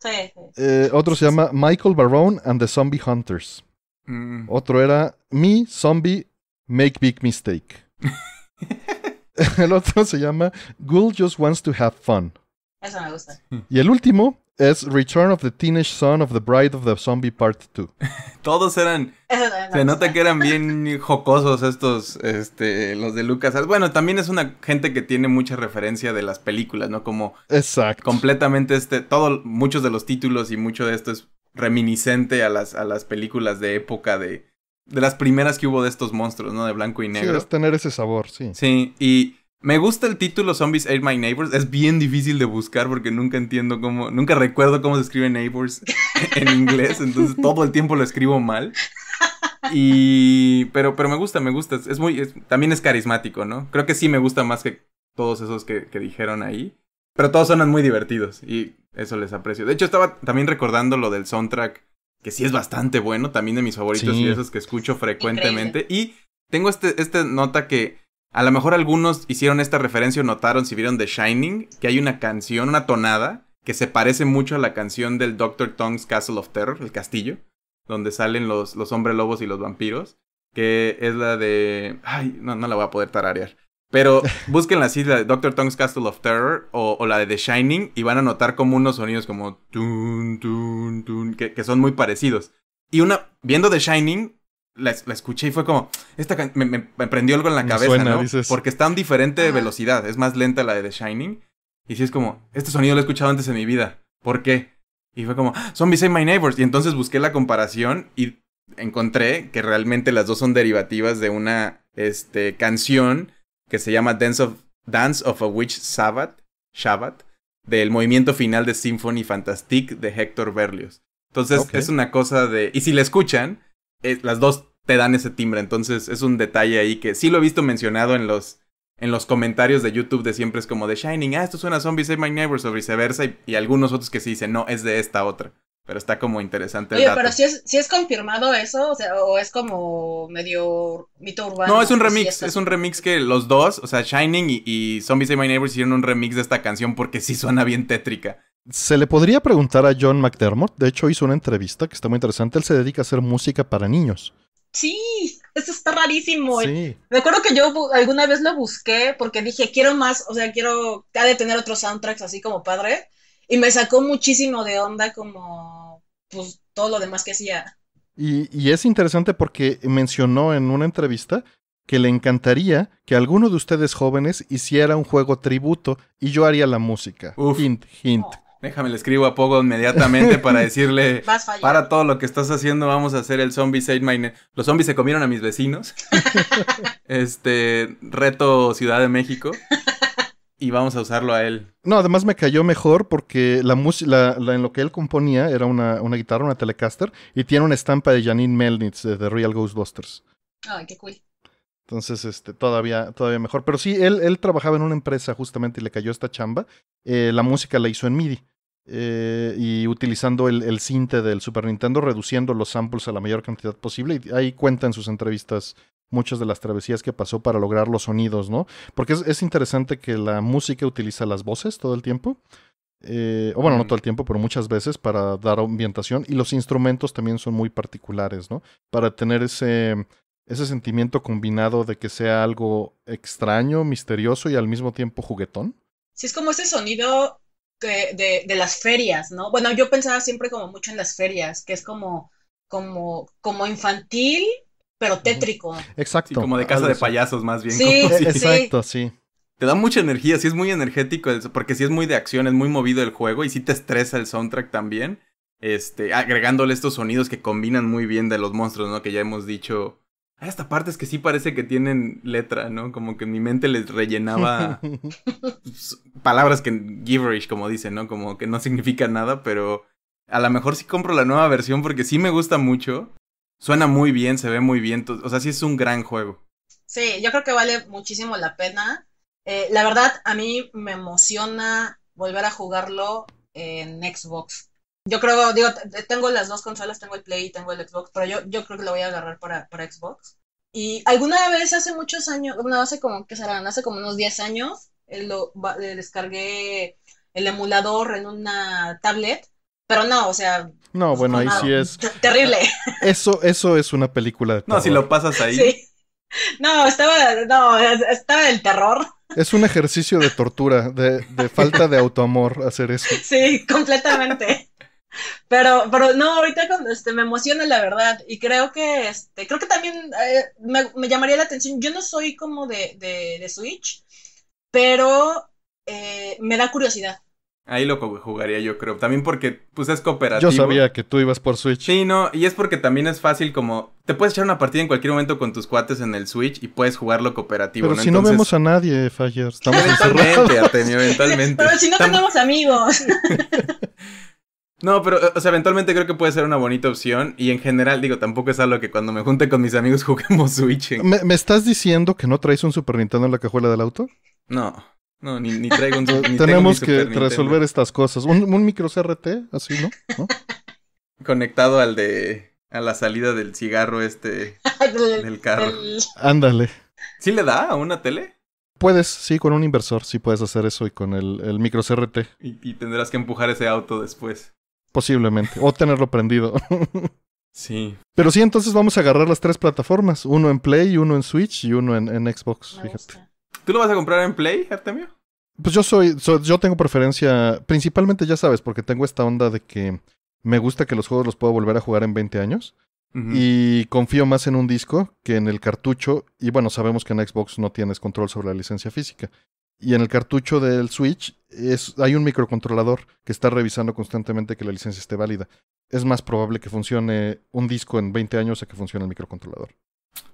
Sí. Eh, otro se llama Michael Barone and the Zombie Hunters. Mm. Otro era Me, Zombie, Make Big Mistake. el otro se llama Ghoul Just Wants to Have Fun. Eso me gusta. Y el último es Return of the Teenage Son of the Bride of the Zombie Part 2. Todos eran. se nota que eran bien jocosos estos, este, los de Lucas. Bueno, también es una gente que tiene mucha referencia de las películas, ¿no? Como. Exacto. Completamente este. Todo, muchos de los títulos y mucho de esto es reminiscente a las, a las películas de época de. De las primeras que hubo de estos monstruos, ¿no? De blanco y negro. Sí, es tener ese sabor, sí. Sí, y me gusta el título Zombies Ate My Neighbors. Es bien difícil de buscar porque nunca entiendo cómo, nunca recuerdo cómo se escribe neighbors en inglés, entonces todo el tiempo lo escribo mal. Y pero pero me gusta, me gusta, es muy también es carismático, ¿no? Creo que sí me gusta más que todos esos que, dijeron ahí, pero todos son muy divertidos y eso les aprecio. De hecho estaba también recordando lo del soundtrack que sí es bastante bueno, también de mis favoritos y esos que escucho frecuentemente y tengo este, esta nota que a lo mejor algunos hicieron esta referencia o notaron si vieron The Shining, que hay una canción, una tonada, que se parece mucho a la canción del Dr. Tongue's Castle of Terror, el castillo, donde salen los, los hombres lobos y los vampiros, que es la de... Ay, no, no la voy a poder tararear. Pero busquen así, la de Dr. Tongue's Castle of Terror o, la de The Shining y van a notar como unos sonidos como tun, tun, tun, que, que son muy parecidos. Y una, viendo The Shining, la, escuché y fue como, esta me, prendió algo en la cabeza, ¿no? Porque está en diferente velocidad, es más lenta la de The Shining. Y sí es como, este sonido lo he escuchado antes en mi vida, ¿por qué? Y fue como, Zombies and My Neighbors. Y entonces busqué la comparación y encontré que realmente las dos son derivativas de una este, canción que se llama Dance of, Dance of a Witch Sabbath, Shabbat, del movimiento final de Symphony Fantastique de Hector Berlioz. Entonces es una cosa de... Y si la escuchan, las dos te dan ese timbre. Entonces es un detalle ahí que sí lo he visto mencionado en los, en los comentarios de YouTube de siempre. Es como de Shining, ah, esto suena a Zombies Save My Neighbors o viceversa. y algunos otros que sí dicen, no, es de esta otra. Pero está como interesante. pero si es, confirmado eso, o sea, o es como medio mito urbano. No, es un remix, es un remix que los dos, o sea, Shining y, Zombies in My Neighbors hicieron un remix de esta canción porque sí suena bien tétrica. Se le podría preguntar a John McDermott, de hecho hizo una entrevista que está muy interesante, él se dedica a hacer música para niños. Sí, eso está rarísimo. Sí. Me acuerdo que yo alguna vez lo busqué porque dije, quiero más, o sea, quiero, ha de tener otros soundtracks así como padre y me sacó muchísimo de onda como pues todo lo demás que hacía. Y, y es interesante porque mencionó en una entrevista que le encantaría que alguno de ustedes jóvenes hiciera un juego tributo y yo haría la música. Hint, hint. Déjame, le escribo a poco inmediatamente para decirle, para todo lo que estás haciendo, vamos a hacer el Zombie Save My Los zombies se comieron a mis vecinos. este, reto Ciudad de México. Y vamos a usarlo a él. No, además me cayó mejor porque la, música en lo que él componía era una, guitarra, una Telecaster, y tiene una estampa de Janine Melnitz de The Real Ghostbusters. Ay, qué cool. Entonces, este, todavía, todavía mejor. Pero sí, él, él trabajaba en una empresa justamente y le cayó esta chamba. Eh, la música la hizo en MIDI. Eh, y utilizando el, el cinte del Super Nintendo, reduciendo los samples a la mayor cantidad posible. Y ahí cuenta en sus entrevistas muchas de las travesías que pasó para lograr los sonidos, ¿no? Porque es, interesante que la música utiliza las voces todo el tiempo. Eh, o bueno, no todo el tiempo, pero muchas veces para dar ambientación. Y los instrumentos también son muy particulares, ¿no? Para tener ese, ese sentimiento combinado de que sea algo extraño, misterioso y al mismo tiempo juguetón. Sí, es como ese sonido de, las ferias, ¿no? Bueno, yo pensaba siempre como mucho en las ferias, que es como, como, como infantil, pero tétrico. Exacto. como de casa de payasos más bien. exacto, sí. Te da mucha energía, sí es muy energético, porque sí es muy de acción, es muy movido el juego y sí te estresa el soundtrack también. Este, agregándole estos sonidos que combinan muy bien de los monstruos, ¿no? Que ya hemos dicho. Ah, esta parte es que sí parece que tienen letra, ¿no? Como que mi mente les rellenaba pues, palabras que gibberish, como dicen, ¿no? Como que no significa nada, pero a lo mejor sí compro la nueva versión porque sí me gusta mucho. Suena muy bien, se ve muy bien. O sea, sí es un gran juego. Sí, yo creo que vale muchísimo la pena. Eh, la verdad, a mí me emociona volver a jugarlo en Xbox. Yo creo, digo, tengo las dos consolas, tengo el Play y tengo el Xbox, pero yo, yo creo que lo voy a agarrar para, Xbox. Y alguna vez hace muchos años, no, hace como, ¿qué Hace como unos 10 años, eh, lo, descargué el emulador en una tablet pero no, o sea. No, pues, bueno, ahí sí es. Terrible. Eso, eso es una película de No, si lo pasas ahí. Sí. No, estaba, no, estaba el terror. Es un ejercicio de tortura, de, falta de autoamor hacer eso. Sí, completamente. Pero, pero no, ahorita cuando este, me emociona la verdad. Y creo que este, creo que también eh, me, me, llamaría la atención. Yo no soy como de, de, de Switch, pero eh, me da curiosidad. Ahí lo jugaría yo creo. También porque pues es cooperativo. Yo sabía que tú ibas por Switch. Sí, no, y es porque también es fácil como te puedes echar una partida en cualquier momento con tus cuates en el Switch y puedes jugarlo cooperativo, Pero si no vemos a nadie, Fire, estamos eventualmente, eventualmente. Pero si no tenemos amigos. No, pero, o sea, eventualmente creo que puede ser una bonita opción. Y en general, digo, tampoco es algo que cuando me junte con mis amigos juguemos Switch. ¿Me, ¿Me, estás diciendo que no traes un Super Nintendo en la cajuela del auto? No. No, ni, traigo un Tenemos que resolver estas cosas. ¿Un, un micro CRT? Así, ¿no? Conectado al de. a la salida del cigarro este. del carro. Ándale. ¿Sí le da a una tele? Puedes, sí, con un inversor, sí puedes hacer eso y con el, el micro CRT. Y, tendrás que empujar ese auto después. Posiblemente, o tenerlo prendido. sí. Pero sí, entonces vamos a agarrar las tres plataformas, uno en Play, uno en Switch y uno en, Xbox, fíjate. ¿Tú lo vas a comprar en Play, Artemio? Pues yo soy, yo tengo preferencia, principalmente ya sabes, porque tengo esta onda de que me gusta que los juegos los pueda volver a jugar en 20 años. Y confío más en un disco que en el cartucho. Y bueno, sabemos que en Xbox no tienes control sobre la licencia física. Y en el cartucho del Switch es, hay un microcontrolador que está revisando constantemente que la licencia esté válida. Es más probable que funcione un disco en 20 años a que funcione el microcontrolador.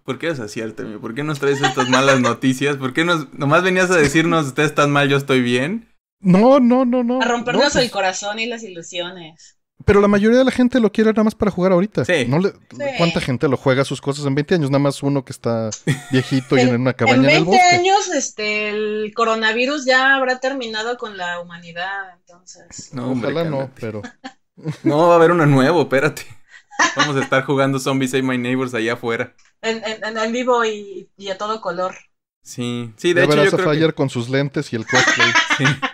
¿Por qué desaciérteme? ¿Por qué nos traes estas malas noticias? ¿Por qué nos, nomás venías a decirnos, ustedes están mal, yo estoy bien? No, no, no, no. A rompernos el pues corazón y las ilusiones. Pero la mayoría de la gente lo quiere nada más para jugar ahorita. Sí. ¿Cuánta gente lo juega sus cosas en 20 años? Nada más uno que está viejito y en una cabaña. En 20 años este, el coronavirus ya habrá terminado con la humanidad, entonces. No, Ojalá no, pero... No, va a haber uno nuevo, espérate. Vamos a estar jugando Zombies Save My Neighbors allá afuera en, en, vivo y, y, a todo color. Sí, sí, de hecho a con sus lentes y el cosplay.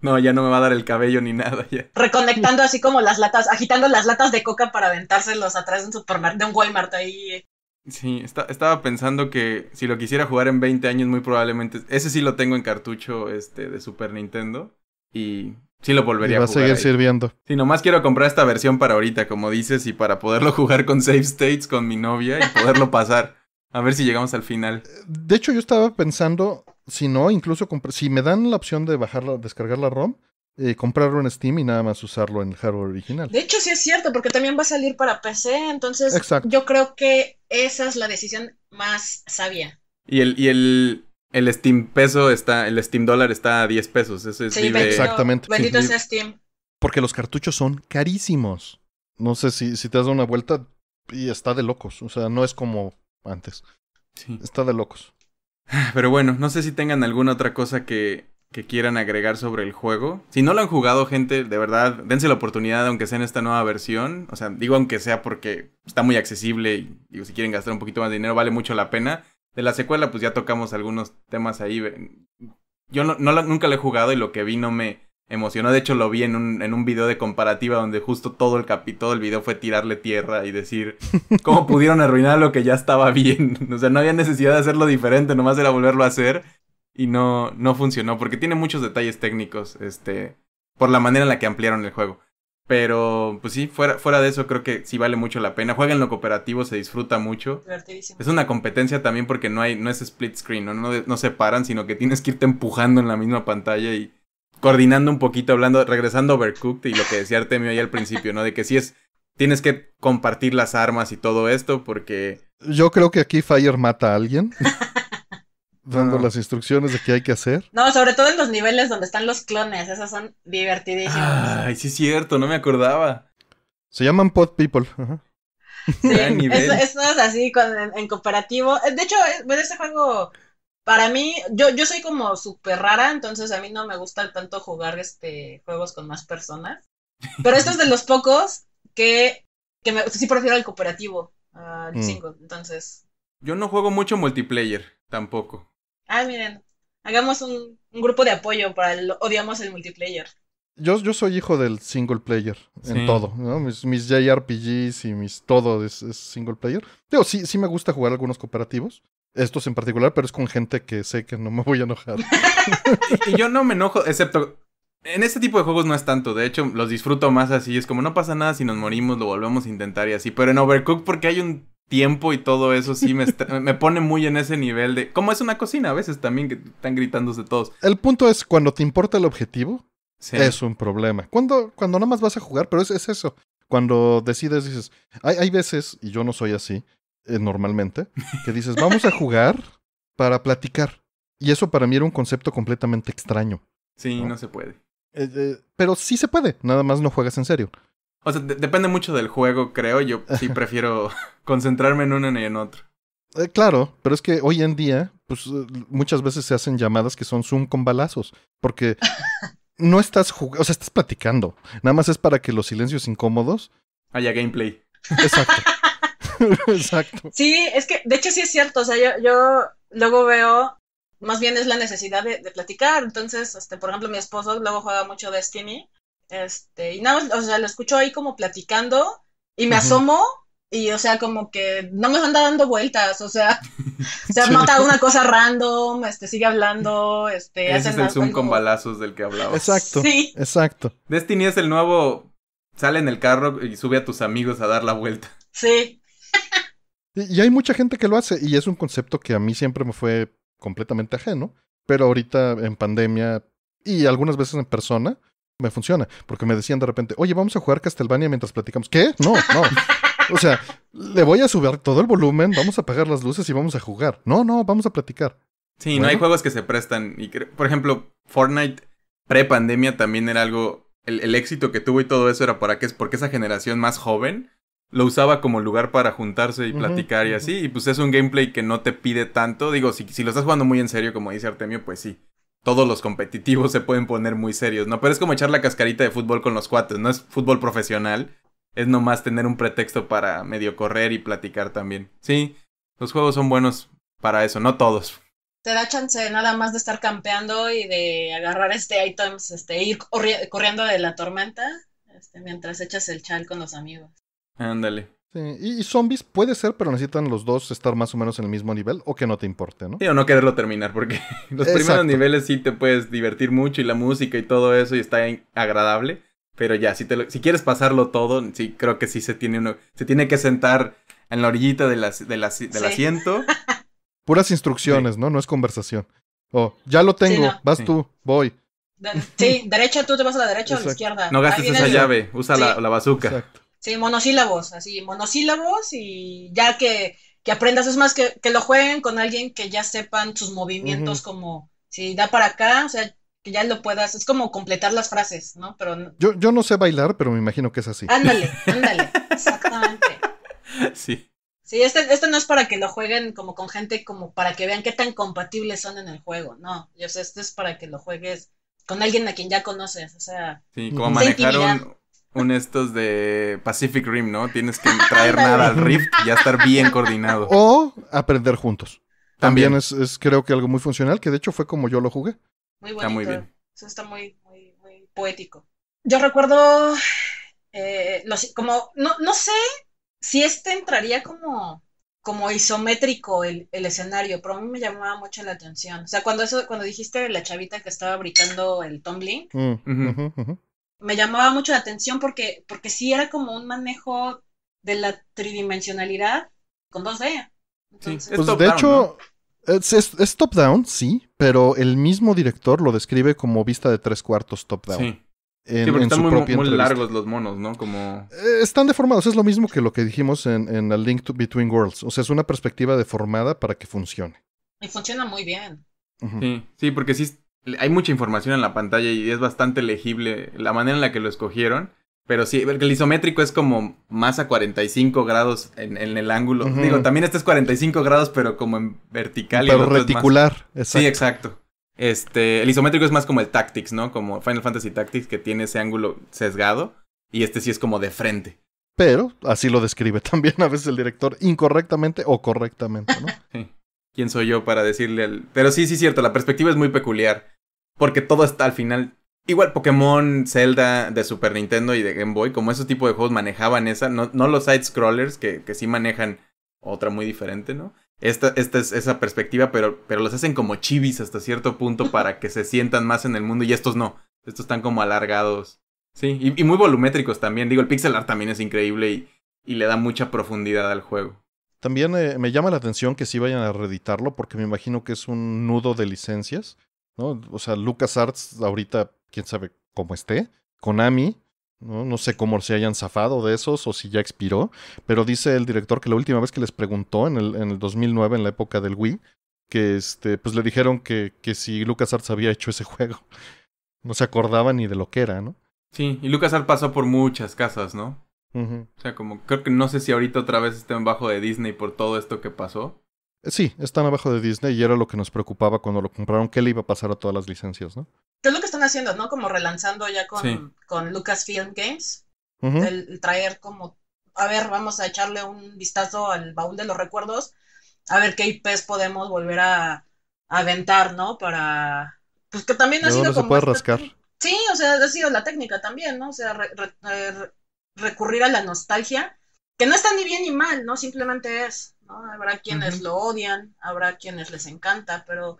No, ya no me va a dar el cabello ni nada. Ya. Reconectando así como las latas, agitando las latas de coca para aventárselos atrás de un, supermar de un Walmart ahí. Eh. Sí, estaba pensando que si lo quisiera jugar en 20 años, muy probablemente. Ese sí lo tengo en cartucho este, de Super Nintendo. Y Sí lo volvería va a, seguir sirviendo. Si nomás quiero comprar esta versión para ahorita, como dices, y para poderlo jugar con save states con mi novia y poderlo pasar. A ver si llegamos al final. Eh, de hecho, yo estaba pensando, si no, incluso si me dan la opción de bajarla, descargar la ROM, eh, comprarlo en Steam y nada más usarlo en el hardware original. De hecho, sí es cierto, porque también va a salir para PC, entonces Exacto. yo creo que esa es la decisión más sabia. Y el, y el, el Steam peso está, el Steam dólar está a 10 pesos. sí, Exactamente. sea Steam. Porque los cartuchos son carísimos. No sé si, si te dado una vuelta y está de locos. O sea, no es como antes. Está de locos. Ah, pero bueno, no sé si tengan alguna otra cosa que, que quieran agregar sobre el juego. Si no lo han jugado, gente, de verdad, dense la oportunidad, aunque sea en esta nueva versión. O sea, digo aunque sea porque está muy accesible y digo, si quieren gastar un poquito más de dinero, vale mucho la pena de la secuela, pues ya tocamos algunos temas ahí. Yo no, nunca lo he jugado y lo que vi no me emocionó. De hecho, lo vi en un, en un video de comparativa donde justo todo el capi, todo video fue tirarle tierra y decir cómo pudieron arruinar lo que ya estaba bien. O sea, no había necesidad de hacerlo diferente, nomás era volverlo a hacer. Y no, no funcionó, porque tiene muchos detalles técnicos, este, por la manera en la que ampliaron el juego. Pero, pues sí, fuera, fuera de eso, creo que sí vale mucho la pena. Juega en lo cooperativo, se disfruta mucho. Es una competencia también porque no hay, no es split screen, ¿no? No, no se paran, sino que tienes que irte empujando en la misma pantalla y coordinando un poquito, hablando, regresando a Overcooked y lo que decía Artemio ahí al principio, ¿no? De que sí es, tienes que compartir las armas y todo esto porque... Yo creo que aquí Fire mata a alguien. dando las instrucciones de qué hay que hacer. No, sobre todo en los niveles donde están los clones, esos son divertidísimos. Ay, sí es cierto, no me acordaba. Se llaman Pod People. Ajá. Sí, es, así en, cooperativo. De hecho, este juego, para mí, yo, yo soy como súper rara, entonces a mí no me gusta tanto jugar este juegos con más personas. Pero esto es de los pocos que, sí prefiero el cooperativo, mm. entonces. Yo no juego mucho multiplayer, tampoco ah, miren, hagamos un, grupo de apoyo para el, odiamos el multiplayer. Yo, yo soy hijo del single player en todo, ¿no? Mis, JRPGs y mis todo es, single player. sí, sí me gusta jugar algunos cooperativos, estos en particular, pero es con gente que sé que no me voy a enojar. y yo no me enojo, excepto en este tipo de juegos no es tanto, de hecho los disfruto más así, es como no pasa nada si nos morimos, lo volvemos a intentar y así, pero en Overcooked porque hay un tiempo y todo eso sí me, pone muy en ese nivel de... Como es una cocina a veces también que están gritándose todos. El punto es, cuando te importa el objetivo, es un problema. Cuando, cuando nada más vas a jugar, pero es, es eso. Cuando decides, dices, hay, veces, y yo no soy así eh, normalmente, que dices, vamos a jugar para platicar. Y eso para mí era un concepto completamente extraño. Sí, no, se puede. Eh, eh, pero sí se puede, nada más no juegas en serio. O sea, depende mucho del juego, creo. Yo sí prefiero concentrarme en uno ni en otro. Eh, claro, pero es que hoy en día, pues eh, muchas veces se hacen llamadas que son Zoom con balazos, porque no estás jugando, o sea, estás platicando. Nada más es para que los silencios incómodos haya gameplay. Exacto. Exacto. Sí, es que, de hecho, sí es cierto. O sea, yo, luego veo, más bien es la necesidad de, platicar. Entonces, este, por ejemplo, mi esposo luego juega mucho Destiny este, y nada o sea, lo escucho ahí como platicando y me asomo y, o sea, como que no me anda dando vueltas, o sea, se nota una cosa random, este, sigue hablando, este... Ese es el zoom con balazos del que hablaba. Exacto, sí. exacto. Destiny es el nuevo, sale en el carro y sube a tus amigos a dar la vuelta. Sí. y hay mucha gente que lo hace y es un concepto que a mí siempre me fue completamente ajeno, pero ahorita en pandemia y algunas veces en persona, me funciona, porque me decían de repente, oye, vamos a jugar Castlevania mientras platicamos. ¿Qué? No, no. O sea, le voy a subir todo el volumen, vamos a apagar las luces y vamos a jugar. No, no, vamos a platicar. Sí, no hay juegos que se prestan. Y por ejemplo, Fortnite pre-pandemia también era algo. El, éxito que tuvo y todo eso era para qué es porque esa generación más joven lo usaba como lugar para juntarse y platicar y así. Y pues es un gameplay que no te pide tanto. Digo, si lo estás jugando muy en serio, como dice Artemio, pues sí todos los competitivos se pueden poner muy serios, ¿no? Pero es como echar la cascarita de fútbol con los cuates, no es fútbol profesional, es nomás tener un pretexto para medio correr y platicar también. Sí, los juegos son buenos para eso, no todos. Te da chance nada más de estar campeando y de agarrar este items, este, ir corriendo de la tormenta este, mientras echas el chal con los amigos. Ándale y, zombies puede ser, pero necesitan los dos estar más o menos en el mismo nivel o que no te importe, ¿no? Sí, o no quererlo terminar, porque los primeros niveles sí te puedes divertir mucho y la música y todo eso y está agradable, pero ya, si, te si quieres pasarlo todo, sí creo que sí se tiene, uno, se tiene que sentar en la orillita del asiento. Puras instrucciones, ¿no? No es conversación. O, ya lo tengo, vas tú, voy. Sí, derecha, tú te vas a la derecha o a la izquierda. No gastes esa llave, usa la, la bazooka. Exacto. Sí, monosílabos, así, monosílabos y ya que, que aprendas, es más que, que, lo jueguen con alguien que ya sepan sus movimientos como, si da para acá, o sea, que ya lo puedas, es como completar las frases, ¿no? Pero Yo, yo no sé bailar, pero me imagino que es así. Ándale, ándale, exactamente. Sí. Sí, este, este, no es para que lo jueguen como con gente, como para que vean qué tan compatibles son en el juego, no. Yo sé, este es para que lo juegues con alguien a quien ya conoces, o sea. Sí, como manejar un, un estos de Pacific Rim, ¿no? Tienes que traer nada al Rift y ya estar bien coordinado. O aprender juntos. También, es, creo que algo muy funcional, que de hecho fue como yo lo jugué. Muy Está muy bien. Eso está muy, poético. Yo recuerdo, eh, como, no, no sé si este entraría como como isométrico el, escenario, pero a mí me llamaba mucho la atención. O sea, cuando eso, cuando dijiste la chavita que estaba brincando el tumbling, mm, me llamaba mucho la atención porque, porque sí era como un manejo de la tridimensionalidad con 2D. Entonces, pues, de hecho, es, top-down, sí, pero el mismo director lo describe como vista de tres cuartos top-down. Sí. En, están muy, largos los monos, ¿no? Como... Eh, están deformados, es lo mismo que lo que dijimos en, en A Link to Between Worlds. O sea, es una perspectiva deformada para que funcione. Y funciona muy bien. Sí, sí, porque sí hay mucha información en la pantalla y es bastante legible la manera en la que lo escogieron. Pero sí, el isométrico es como más a 45 grados en, el ángulo. Digo, también este es 45 grados, pero como en vertical. Pero reticular, exacto. Sí, exacto. Este, el isométrico es más como el Tactics, ¿no? Como Final Fantasy Tactics, que tiene ese ángulo sesgado. Y este sí es como de frente. Pero así lo describe también a veces el director, incorrectamente o correctamente, ¿no? sí. ¿Quién soy yo para decirle al...? Pero sí, sí, cierto, la perspectiva es muy peculiar. Porque todo está al final. Igual Pokémon, Zelda de Super Nintendo y de Game Boy, como esos tipos de juegos manejaban esa, no, no los side-scrollers que, sí manejan otra muy diferente, ¿no? Esta, esta es esa perspectiva, pero, pero los hacen como chivis hasta cierto punto para que se sientan más en el mundo y estos no. Estos están como alargados. Sí, y, muy volumétricos también. Digo, el pixel art también es increíble y, y le da mucha profundidad al juego. También eh, me llama la atención que sí vayan a reeditarlo porque me imagino que es un nudo de licencias ¿no? O sea, LucasArts ahorita, quién sabe cómo esté, Konami, ¿no? no sé cómo se hayan zafado de esos o si ya expiró, pero dice el director que la última vez que les preguntó, en el, en el 2009, en la época del Wii, que este, pues le dijeron que, que si LucasArts había hecho ese juego. No se acordaba ni de lo que era, ¿no? Sí, y LucasArts pasó por muchas casas, ¿no? O sea, como creo que no sé si ahorita otra vez estén bajo de Disney por todo esto que pasó. Sí, están abajo de Disney y era lo que nos preocupaba cuando lo compraron, qué le iba a pasar a todas las licencias, ¿no? Que es lo que están haciendo, ¿no? Como relanzando ya con, con Lucasfilm Games, el, traer como, a ver, vamos a echarle un vistazo al baúl de los recuerdos, a ver qué IPs podemos volver a, aventar, ¿no? Para, pues que también ha sido no como... Se puede este rascar. Sí, o sea, ha sido la técnica también, ¿no? O sea, recurrir a la nostalgia, que no está ni bien ni mal, ¿no? Simplemente es... ¿no? Habrá quienes lo odian, habrá quienes les encanta, pero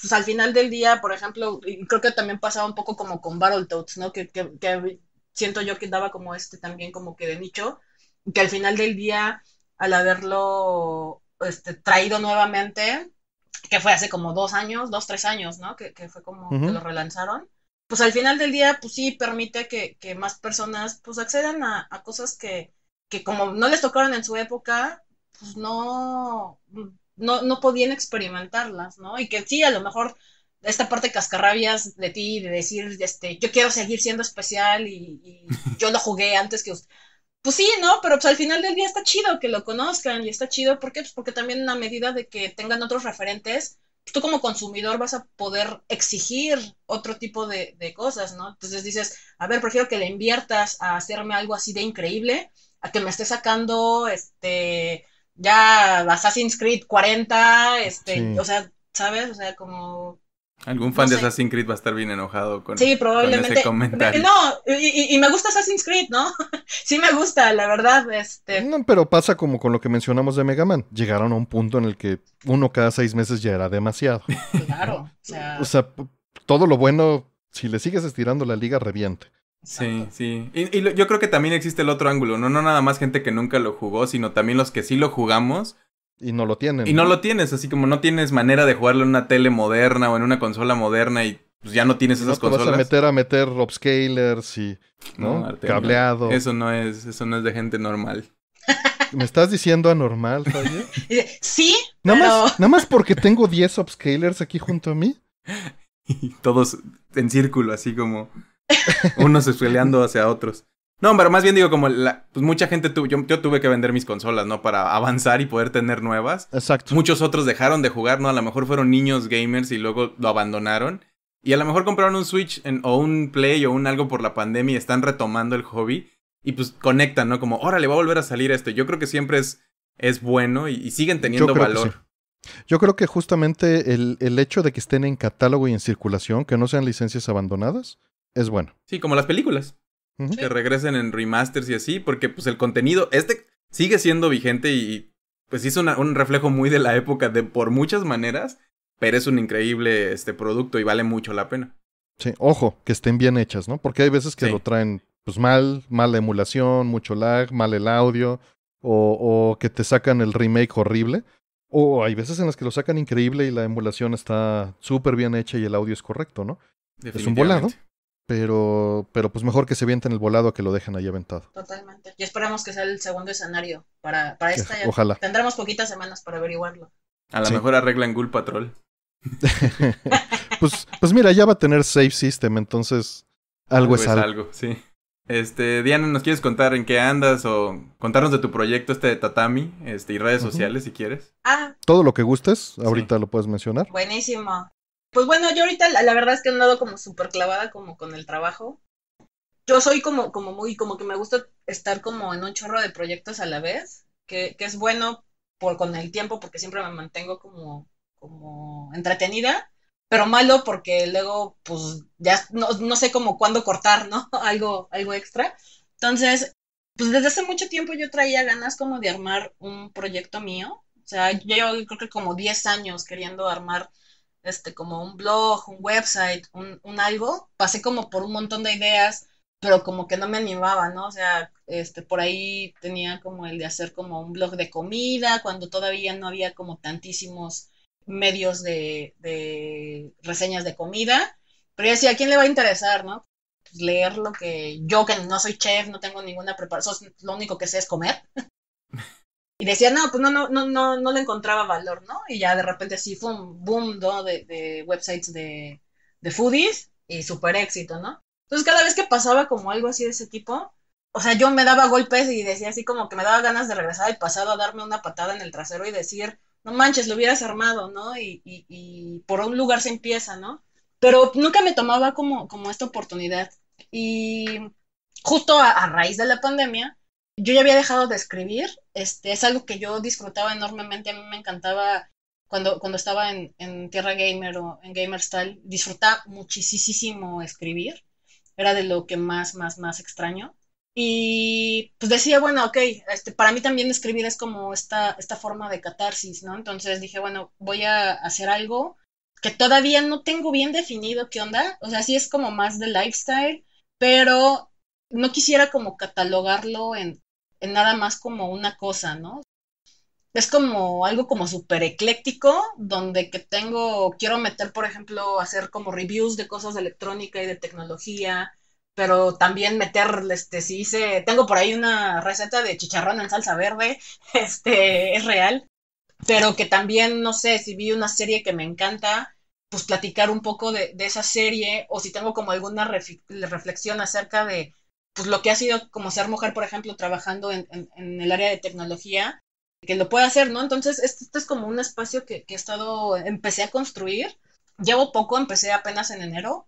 pues al final del día, por ejemplo, creo que también pasaba un poco como con Battletoads, ¿no? Que, que, siento yo que daba como este también como que de nicho, que al final del día, al haberlo este, traído nuevamente, que fue hace como dos años, dos, tres años, ¿no? Que, fue como que lo relanzaron. Pues al final del día, pues sí, permite que, que más personas pues accedan a, a cosas que, que como no les tocaron en su época, pues no, no, no podían experimentarlas, ¿no? Y que sí, a lo mejor esta parte cascarrabias de ti, de decir, este, yo quiero seguir siendo especial y, yo lo jugué antes que usted. Pues sí, ¿no? Pero pues, al final del día está chido que lo conozcan y está chido, ¿por qué? Pues porque también a medida de que tengan otros referentes, pues, tú como consumidor vas a poder exigir otro tipo de, de cosas, ¿no? Entonces dices, a ver, prefiero que le inviertas a hacerme algo así de increíble, a que me esté sacando, este, ya Assassin's Creed 40, este, o sea, ¿sabes? O sea, como... Algún fan de Assassin's Creed va a estar bien enojado con, sí, probablemente. ese comentario. No, y, y, me gusta Assassin's Creed, ¿no? sí me gusta, la verdad. Este... No, pero pasa como con lo que mencionamos de Mega Man. Llegaron a un punto en el que uno cada seis meses ya era demasiado. Claro. o, sea... o sea, todo lo bueno, si le sigues estirando la liga, reviente. Sí, sí. Y, yo creo que también existe el otro ángulo, ¿no? No nada más gente que nunca lo jugó, sino también los que sí lo jugamos. Y no lo tienen. Y no, lo tienes, así como no tienes manera de jugarlo en una tele moderna o en una consola moderna y pues ya no tienes esas no consolas. vas a meter a meter upscalers y ¿no? cableado. Eso no es, eso no es de gente normal. ¿Me estás diciendo anormal, Javier? sí. Nada más, nada más porque tengo 10 upscalers aquí junto a mí. Y todos en círculo, así como unos peleando hacia otros. No, pero más bien digo, como la, pues mucha gente tuvo, yo, tuve que vender mis consolas, ¿no? Para avanzar y poder tener nuevas. Exacto. Muchos otros dejaron de jugar, ¿no? A lo mejor fueron niños gamers y luego lo abandonaron. Y a lo mejor compraron un Switch o un Play o un algo por la pandemia y están retomando el hobby. Y pues conectan, ¿no? Como, órale, va a volver a salir esto. Yo creo que siempre es, es bueno y, siguen teniendo valor. Yo creo que justamente el, el hecho de que estén en catálogo y en circulación, que no sean licencias abandonadas, es bueno. Sí, como las películas. Que regresen en remasters y así, porque pues el contenido, este sigue siendo vigente y pues hizo un reflejo muy de la época de por muchas maneras, pero es un increíble este producto y vale mucho la pena. Sí, ojo, que estén bien hechas, ¿no? Porque hay veces que lo traen pues mal, mala emulación, mucho lag, mal el audio, o, o, que te sacan el remake horrible. O hay veces en las que lo sacan increíble y la emulación está súper bien hecha y el audio es correcto, ¿no? Es un volado. Pero, pero pues mejor que se vienten el volado a que lo dejen ahí aventado. Totalmente. Y esperamos que sea el segundo escenario para, para esta. Ojalá. Tendremos poquitas semanas para averiguarlo. A lo mejor mejor arreglan Ghoul Patrol. pues, pues mira, ya va a tener Safe System, entonces algo, es, algo. sí. Este, Diana, ¿nos quieres contar en qué andas o contarnos de tu proyecto este de Tatami este, y redes sociales si quieres? Ah. Todo lo que gustes, ahorita lo puedes mencionar. Buenísimo pues bueno, yo ahorita la, verdad es que he andado como súper clavada como con el trabajo. Yo soy como, como muy, como que me gusta estar como en un chorro de proyectos a la vez, que, es bueno por, con el tiempo porque siempre me mantengo como, como entretenida, pero malo porque luego pues ya no, sé como cuándo cortar, ¿no? algo, algo extra. Entonces, pues desde hace mucho tiempo yo traía ganas como de armar un proyecto mío. O sea, yo creo que como 10 años queriendo armar este, como un blog, un website, un, un algo, pasé como por un montón de ideas, pero como que no me animaba, ¿no? O sea, este, por ahí tenía como el de hacer como un blog de comida, cuando todavía no había como tantísimos medios de, reseñas de comida, pero yo decía, ¿a quién le va a interesar, no? Pues leer lo que yo, que no soy chef, no tengo ninguna preparación, lo único que sé es comer. Y decía, no, pues no, no, no, no, no le encontraba valor, ¿no? Y ya de repente sí fue un boom ¿no? de, websites de, de foodies y súper éxito, ¿no? Entonces cada vez que pasaba como algo así de ese tipo, o sea, yo me daba golpes y decía así como que me daba ganas de regresar al pasado a darme una patada en el trasero y decir, no manches, lo hubieras armado, ¿no? Y, y, y por un lugar se empieza, ¿no? Pero nunca me tomaba como, como esta oportunidad. Y justo a raíz de la pandemia, yo ya había dejado de escribir este, es algo que yo disfrutaba enormemente, a mí me encantaba cuando, cuando estaba en, Tierra Gamer o en Gamer Style, disfrutaba muchísimo escribir, era de lo que más, más, más extraño. Y pues decía, bueno, ok, este, para mí también escribir es como esta, esta forma de catarsis, ¿no? Entonces dije, bueno, voy a hacer algo que todavía no tengo bien definido qué onda, o sea, sí es como más de lifestyle, pero no quisiera como catalogarlo en, nada más como una cosa, ¿no? Es como algo como súper ecléctico, donde que tengo, quiero meter, por ejemplo, hacer como reviews de cosas de electrónica y de tecnología, pero también meter, este, si hice, tengo por ahí una receta de chicharrón en salsa verde, este, es real, pero que también, no sé, si vi una serie que me encanta, pues platicar un poco de, esa serie o si tengo como alguna reflexión acerca de pues lo que ha sido como ser mujer, por ejemplo, trabajando en, en, el área de tecnología, que lo pueda hacer, ¿no? Entonces, este, este, es como un espacio que, que, he estado, empecé a construir, llevo poco, empecé apenas en enero,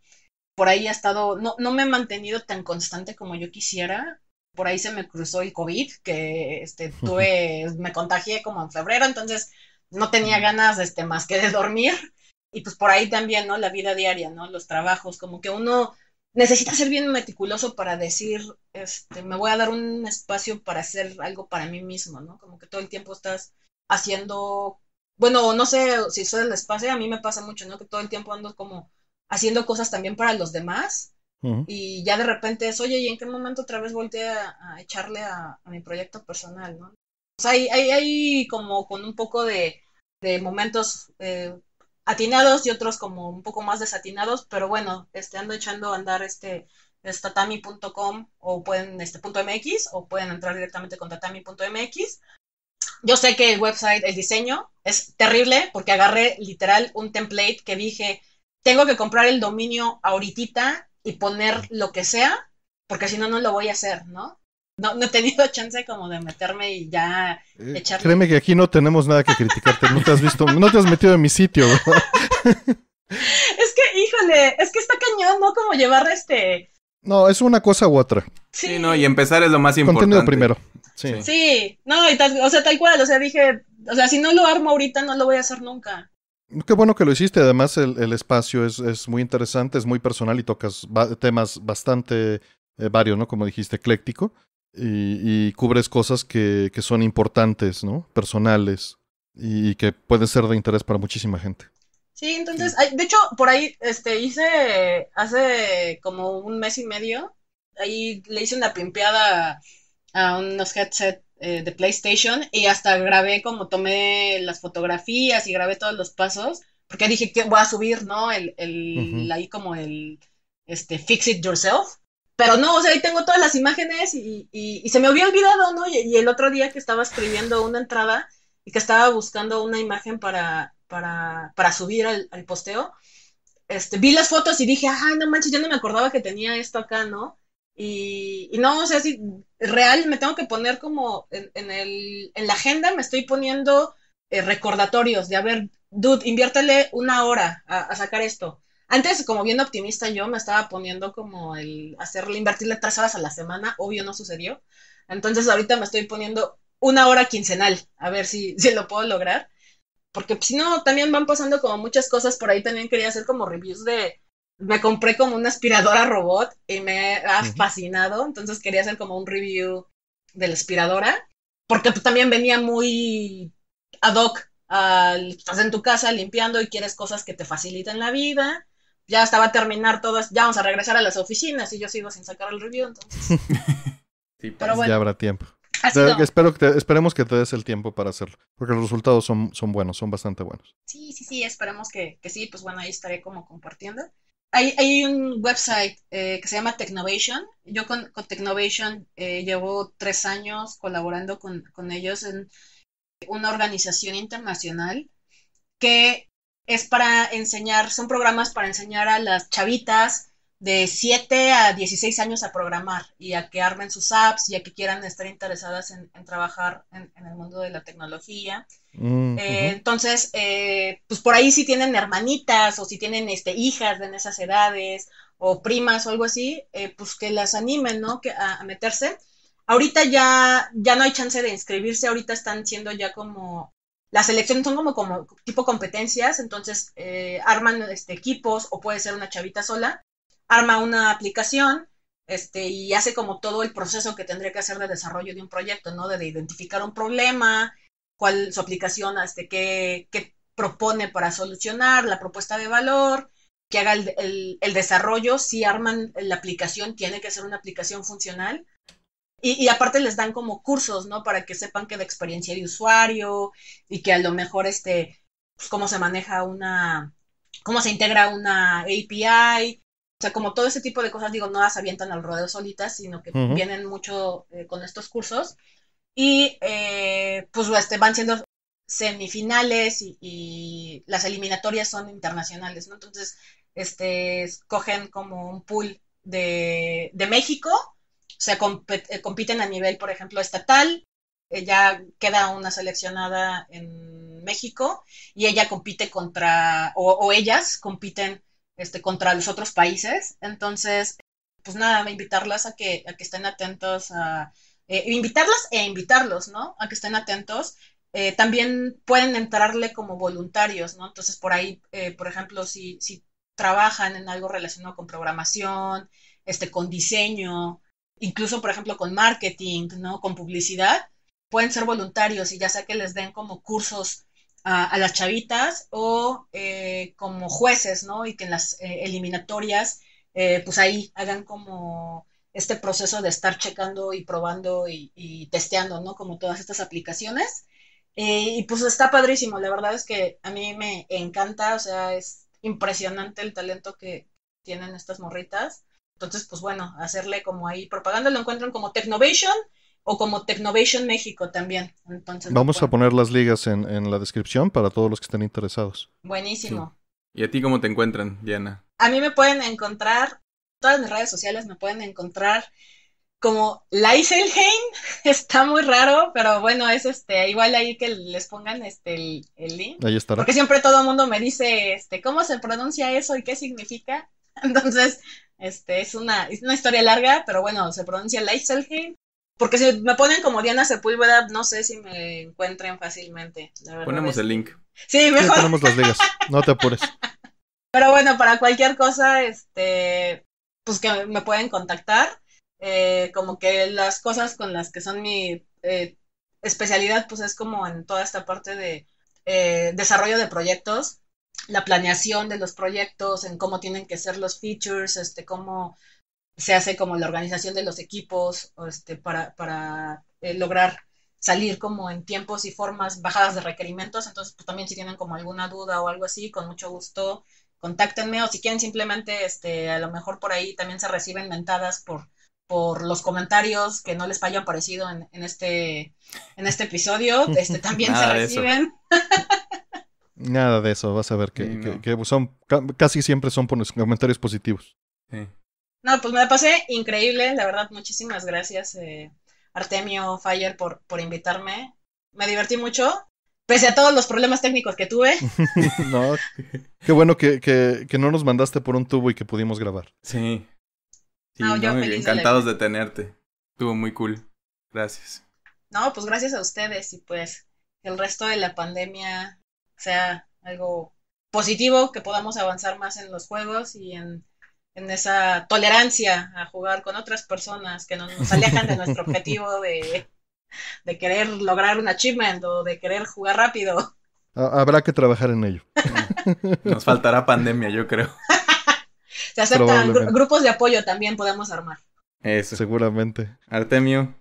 por ahí he estado, no, no me he mantenido tan constante como yo quisiera, por ahí se me cruzó el COVID, que este, tuve, me contagié como en febrero, entonces no tenía ganas este, más que de dormir, y pues por ahí también, ¿no? La vida diaria, ¿no? Los trabajos, como que uno necesitas ser bien meticuloso para decir, este, me voy a dar un espacio para hacer algo para mí mismo, ¿no? Como que todo el tiempo estás haciendo, bueno, no sé si soy el espacio, a mí me pasa mucho, ¿no? Que todo el tiempo ando como haciendo cosas también para los demás. Y ya de repente es, oye, ¿y en qué momento otra vez volteé a, echarle a, mi proyecto personal, no? O sea, hay, como con un poco de, momentos eh, atinados y otros como un poco más desatinados, pero bueno, este, ando echando a andar este tatami.com o pueden este .mx o pueden entrar directamente con tatami.mx. Yo sé que el website, el diseño es terrible porque agarré literal un template que dije, tengo que comprar el dominio ahorita y poner lo que sea, porque si no, no lo voy a hacer, ¿no? no, no he tenido chance como de meterme y ya eh, Créeme que aquí no tenemos nada que criticarte, no te has visto, no te has metido en mi sitio. es que, híjole, es que está cañón, ¿no? Como llevar este... No, es una cosa u otra. Sí, no, y empezar es lo más importante. Contenido primero. Sí. sí, no, o sea, tal cual, o sea, dije, o sea, si no lo armo ahorita, no lo voy a hacer nunca. Qué bueno que lo hiciste, además el, espacio es, muy interesante, es muy personal y tocas temas bastante eh, varios, ¿no? Como dijiste, ecléctico y, cubres cosas que, que, son importantes, ¿no? Personales y, que pueden ser de interés para muchísima gente. Sí, entonces, de hecho, por ahí este, hice hace como un mes y medio, ahí le hice una pimpeada a unos headsets eh, de PlayStation y hasta grabé como tomé las fotografías y grabé todos los pasos, porque dije que voy a subir, ¿no? El, el ahí como el, este, fix it yourself pero no, o sea, ahí tengo todas las imágenes y, y, se me había olvidado, ¿no? Y, el otro día que estaba escribiendo una entrada y que estaba buscando una imagen para, para, para subir al, posteo, este, vi las fotos y dije, ay, ah, no manches, yo no me acordaba que tenía esto acá, ¿no? Y, no, o sea, si real me tengo que poner como en, en, el, en la agenda, me estoy poniendo eh, recordatorios de, a ver, dude, inviértele una hora a sacar esto antes, como bien optimista, yo me estaba poniendo como el hacerle, invertirle tres horas a la semana, obvio no sucedió. Entonces ahorita me estoy poniendo una hora quincenal, a ver si, si lo puedo lograr. Porque pues, si no, también van pasando como muchas cosas. Por ahí también quería hacer como reviews de. Me compré como una aspiradora robot y me ha fascinado. Entonces quería hacer como un review de la aspiradora. Porque pues, también venía muy ad hoc. Al estás en tu casa limpiando y quieres cosas que te faciliten la vida ya hasta va a terminar todas ya vamos a regresar a las oficinas y yo sigo sin sacar el review, entonces. sí, Pero Ya habrá tiempo. espero que esperemos que te des el tiempo para hacerlo, porque los resultados son, son buenos, son bastante buenos. Sí, sí, sí, esperemos que, sí, pues bueno, ahí estaré como compartiendo. Hay, un website eh, que se llama Technovation. Yo con, Technovation eh, llevo tres años colaborando con, con ellos en una organización internacional que es para enseñar, son programas para enseñar a las chavitas de 7 a 16 años a programar y a que armen sus apps y a que quieran estar interesadas en, trabajar en, el mundo de la tecnología. Mm, eh, entonces, eh, pues por ahí si tienen hermanitas o si tienen este, hijas de esas edades o primas o algo así, eh, pues que las animen, ¿no? Que, a, meterse. Ahorita ya, ya no hay chance de inscribirse, ahorita están siendo ya como las selecciones son como, como tipo competencias, entonces eh, arman este, equipos o puede ser una chavita sola, arma una aplicación este, y hace como todo el proceso que tendría que hacer de desarrollo de un proyecto, ¿no? De, identificar un problema, cuál su aplicación, este, qué, qué, propone para solucionar, la propuesta de valor, que haga el, el desarrollo, si arman la aplicación, tiene que ser una aplicación funcional y, aparte les dan como cursos, ¿no? Para que sepan que de experiencia de usuario y que a lo mejor este, pues cómo se maneja una, cómo se integra una API, o sea, como todo ese tipo de cosas, digo, no las avientan al rodeo solitas, sino que vienen mucho eh, con estos cursos. Y eh, pues este, van siendo semifinales y, las eliminatorias son internacionales, ¿no? Entonces, este, escogen como un pool de, de México o sea, eh, compiten a nivel, por ejemplo, estatal. Ella eh, queda una seleccionada en México y ella compite contra, o, ellas compiten este, contra los otros países. Entonces, pues nada, invitarlas a que, a que estén atentos a... Eh, invitarlas e invitarlos, ¿no? A que estén atentos también pueden entrarle como voluntarios, ¿no? Entonces, por ahí, por ejemplo, si, si, trabajan en algo relacionado con programación, este, con diseño, incluso por ejemplo con marketing, ¿no? Con publicidad, pueden ser voluntarios y ya sea que les den como cursos a, las chavitas o eh, como jueces, ¿no? Y que en las eh, eliminatorias, eh, pues ahí hagan como este proceso de estar checando y probando y, y testeando, ¿no? Como todas estas aplicaciones. y pues está padrísimo, la verdad es que a mí me encanta, o sea, es impresionante el talento que tienen estas morritas. Entonces, pues bueno, hacerle como ahí propaganda, lo encuentran como Technovation o como Technovation México también. Entonces, Vamos pues, a poner las ligas en, en, la descripción para todos los que estén interesados. Buenísimo. ¿Y a ti cómo te encuentran, Diana? A mí me pueden encontrar, todas mis redes sociales me pueden encontrar como Leiselheim, está muy raro, pero bueno, es este, igual ahí que les pongan este el, link. Ahí estará. Porque siempre todo el mundo me dice este, cómo se pronuncia eso y qué significa. Entonces, este, es una, es una historia larga, pero bueno, se pronuncia Leiselheim. Porque si me ponen como Diana Sepúlveda, no sé si me encuentren fácilmente. Ponemos el link. Sí, mejor. tenemos las ligas, no te apures. Pero bueno, para cualquier cosa, este, pues que me pueden contactar. Eh, como que las cosas con las que son mi eh, especialidad, pues es como en toda esta parte de eh, desarrollo de proyectos, la planeación de los proyectos, en cómo tienen que ser los features, este, cómo se hace como la organización de los equipos este, para, para eh, lograr salir como en tiempos y formas bajadas de requerimientos. Entonces, pues, también si tienen como alguna duda o algo así, con mucho gusto, contáctenme o si quieren simplemente, este, a lo mejor por ahí también se reciben mentadas por, por los comentarios que no les hayan parecido en, en este, en este episodio. Este, también se reciben. Nada de eso, vas a ver que, son, casi siempre son por comentarios positivos. No, pues me la pasé increíble, la verdad, muchísimas gracias eh, Artemio Fire por, por invitarme. Me divertí mucho, pese a todos los problemas técnicos que tuve. qué bueno que, no nos mandaste por un tubo y que pudimos grabar. Sí. encantados de, de tenerte. Estuvo muy cool. Gracias. No, pues gracias a ustedes y pues el resto de la pandemia sea algo positivo, que podamos avanzar más en los juegos y en, esa tolerancia a jugar con otras personas que nos alejan de nuestro objetivo de, querer lograr un achievement o de querer jugar rápido. Habrá que trabajar en ello. Nos faltará pandemia, yo creo. Se aceptan grupos de apoyo también podemos armar. Eso. Seguramente. Artemio,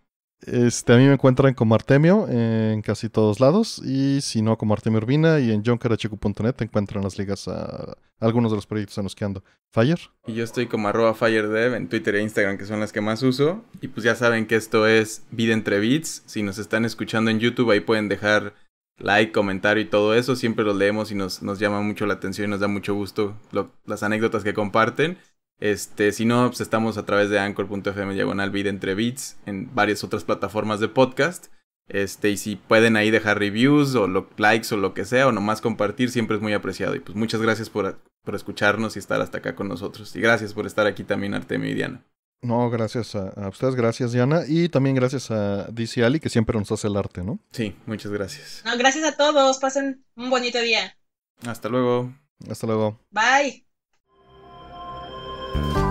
este, a mí me encuentran como Artemio en casi todos lados. Y si no, como Artemio Urbina. Y en johncarechico.net te encuentran las ligas a, algunos de los proyectos en los que ando. Fire. Y yo estoy como arroba FireDev en Twitter e Instagram, que son las que más uso. Y pues ya saben que esto es Vida entre Beats. Si nos están escuchando en YouTube, ahí pueden dejar like, comentario y todo eso. Siempre los leemos y nos, nos llama mucho la atención y nos da mucho gusto las anécdotas que comparten. Este, si no, pues estamos a través de anchor.fm diagonal vida entre bits en varias otras plataformas de podcast. Este, y si pueden ahí dejar reviews o likes o lo que sea, o nomás compartir, siempre es muy apreciado. Y pues muchas gracias por, escucharnos y estar hasta acá con nosotros. Y gracias por estar aquí también, Artemio y Diana. No, gracias a, ustedes, gracias Diana, y también gracias a DC Ali que siempre nos hace el arte, ¿no? Sí, muchas gracias. gracias a todos, pasen un bonito día. Hasta luego. Hasta luego. Bye. you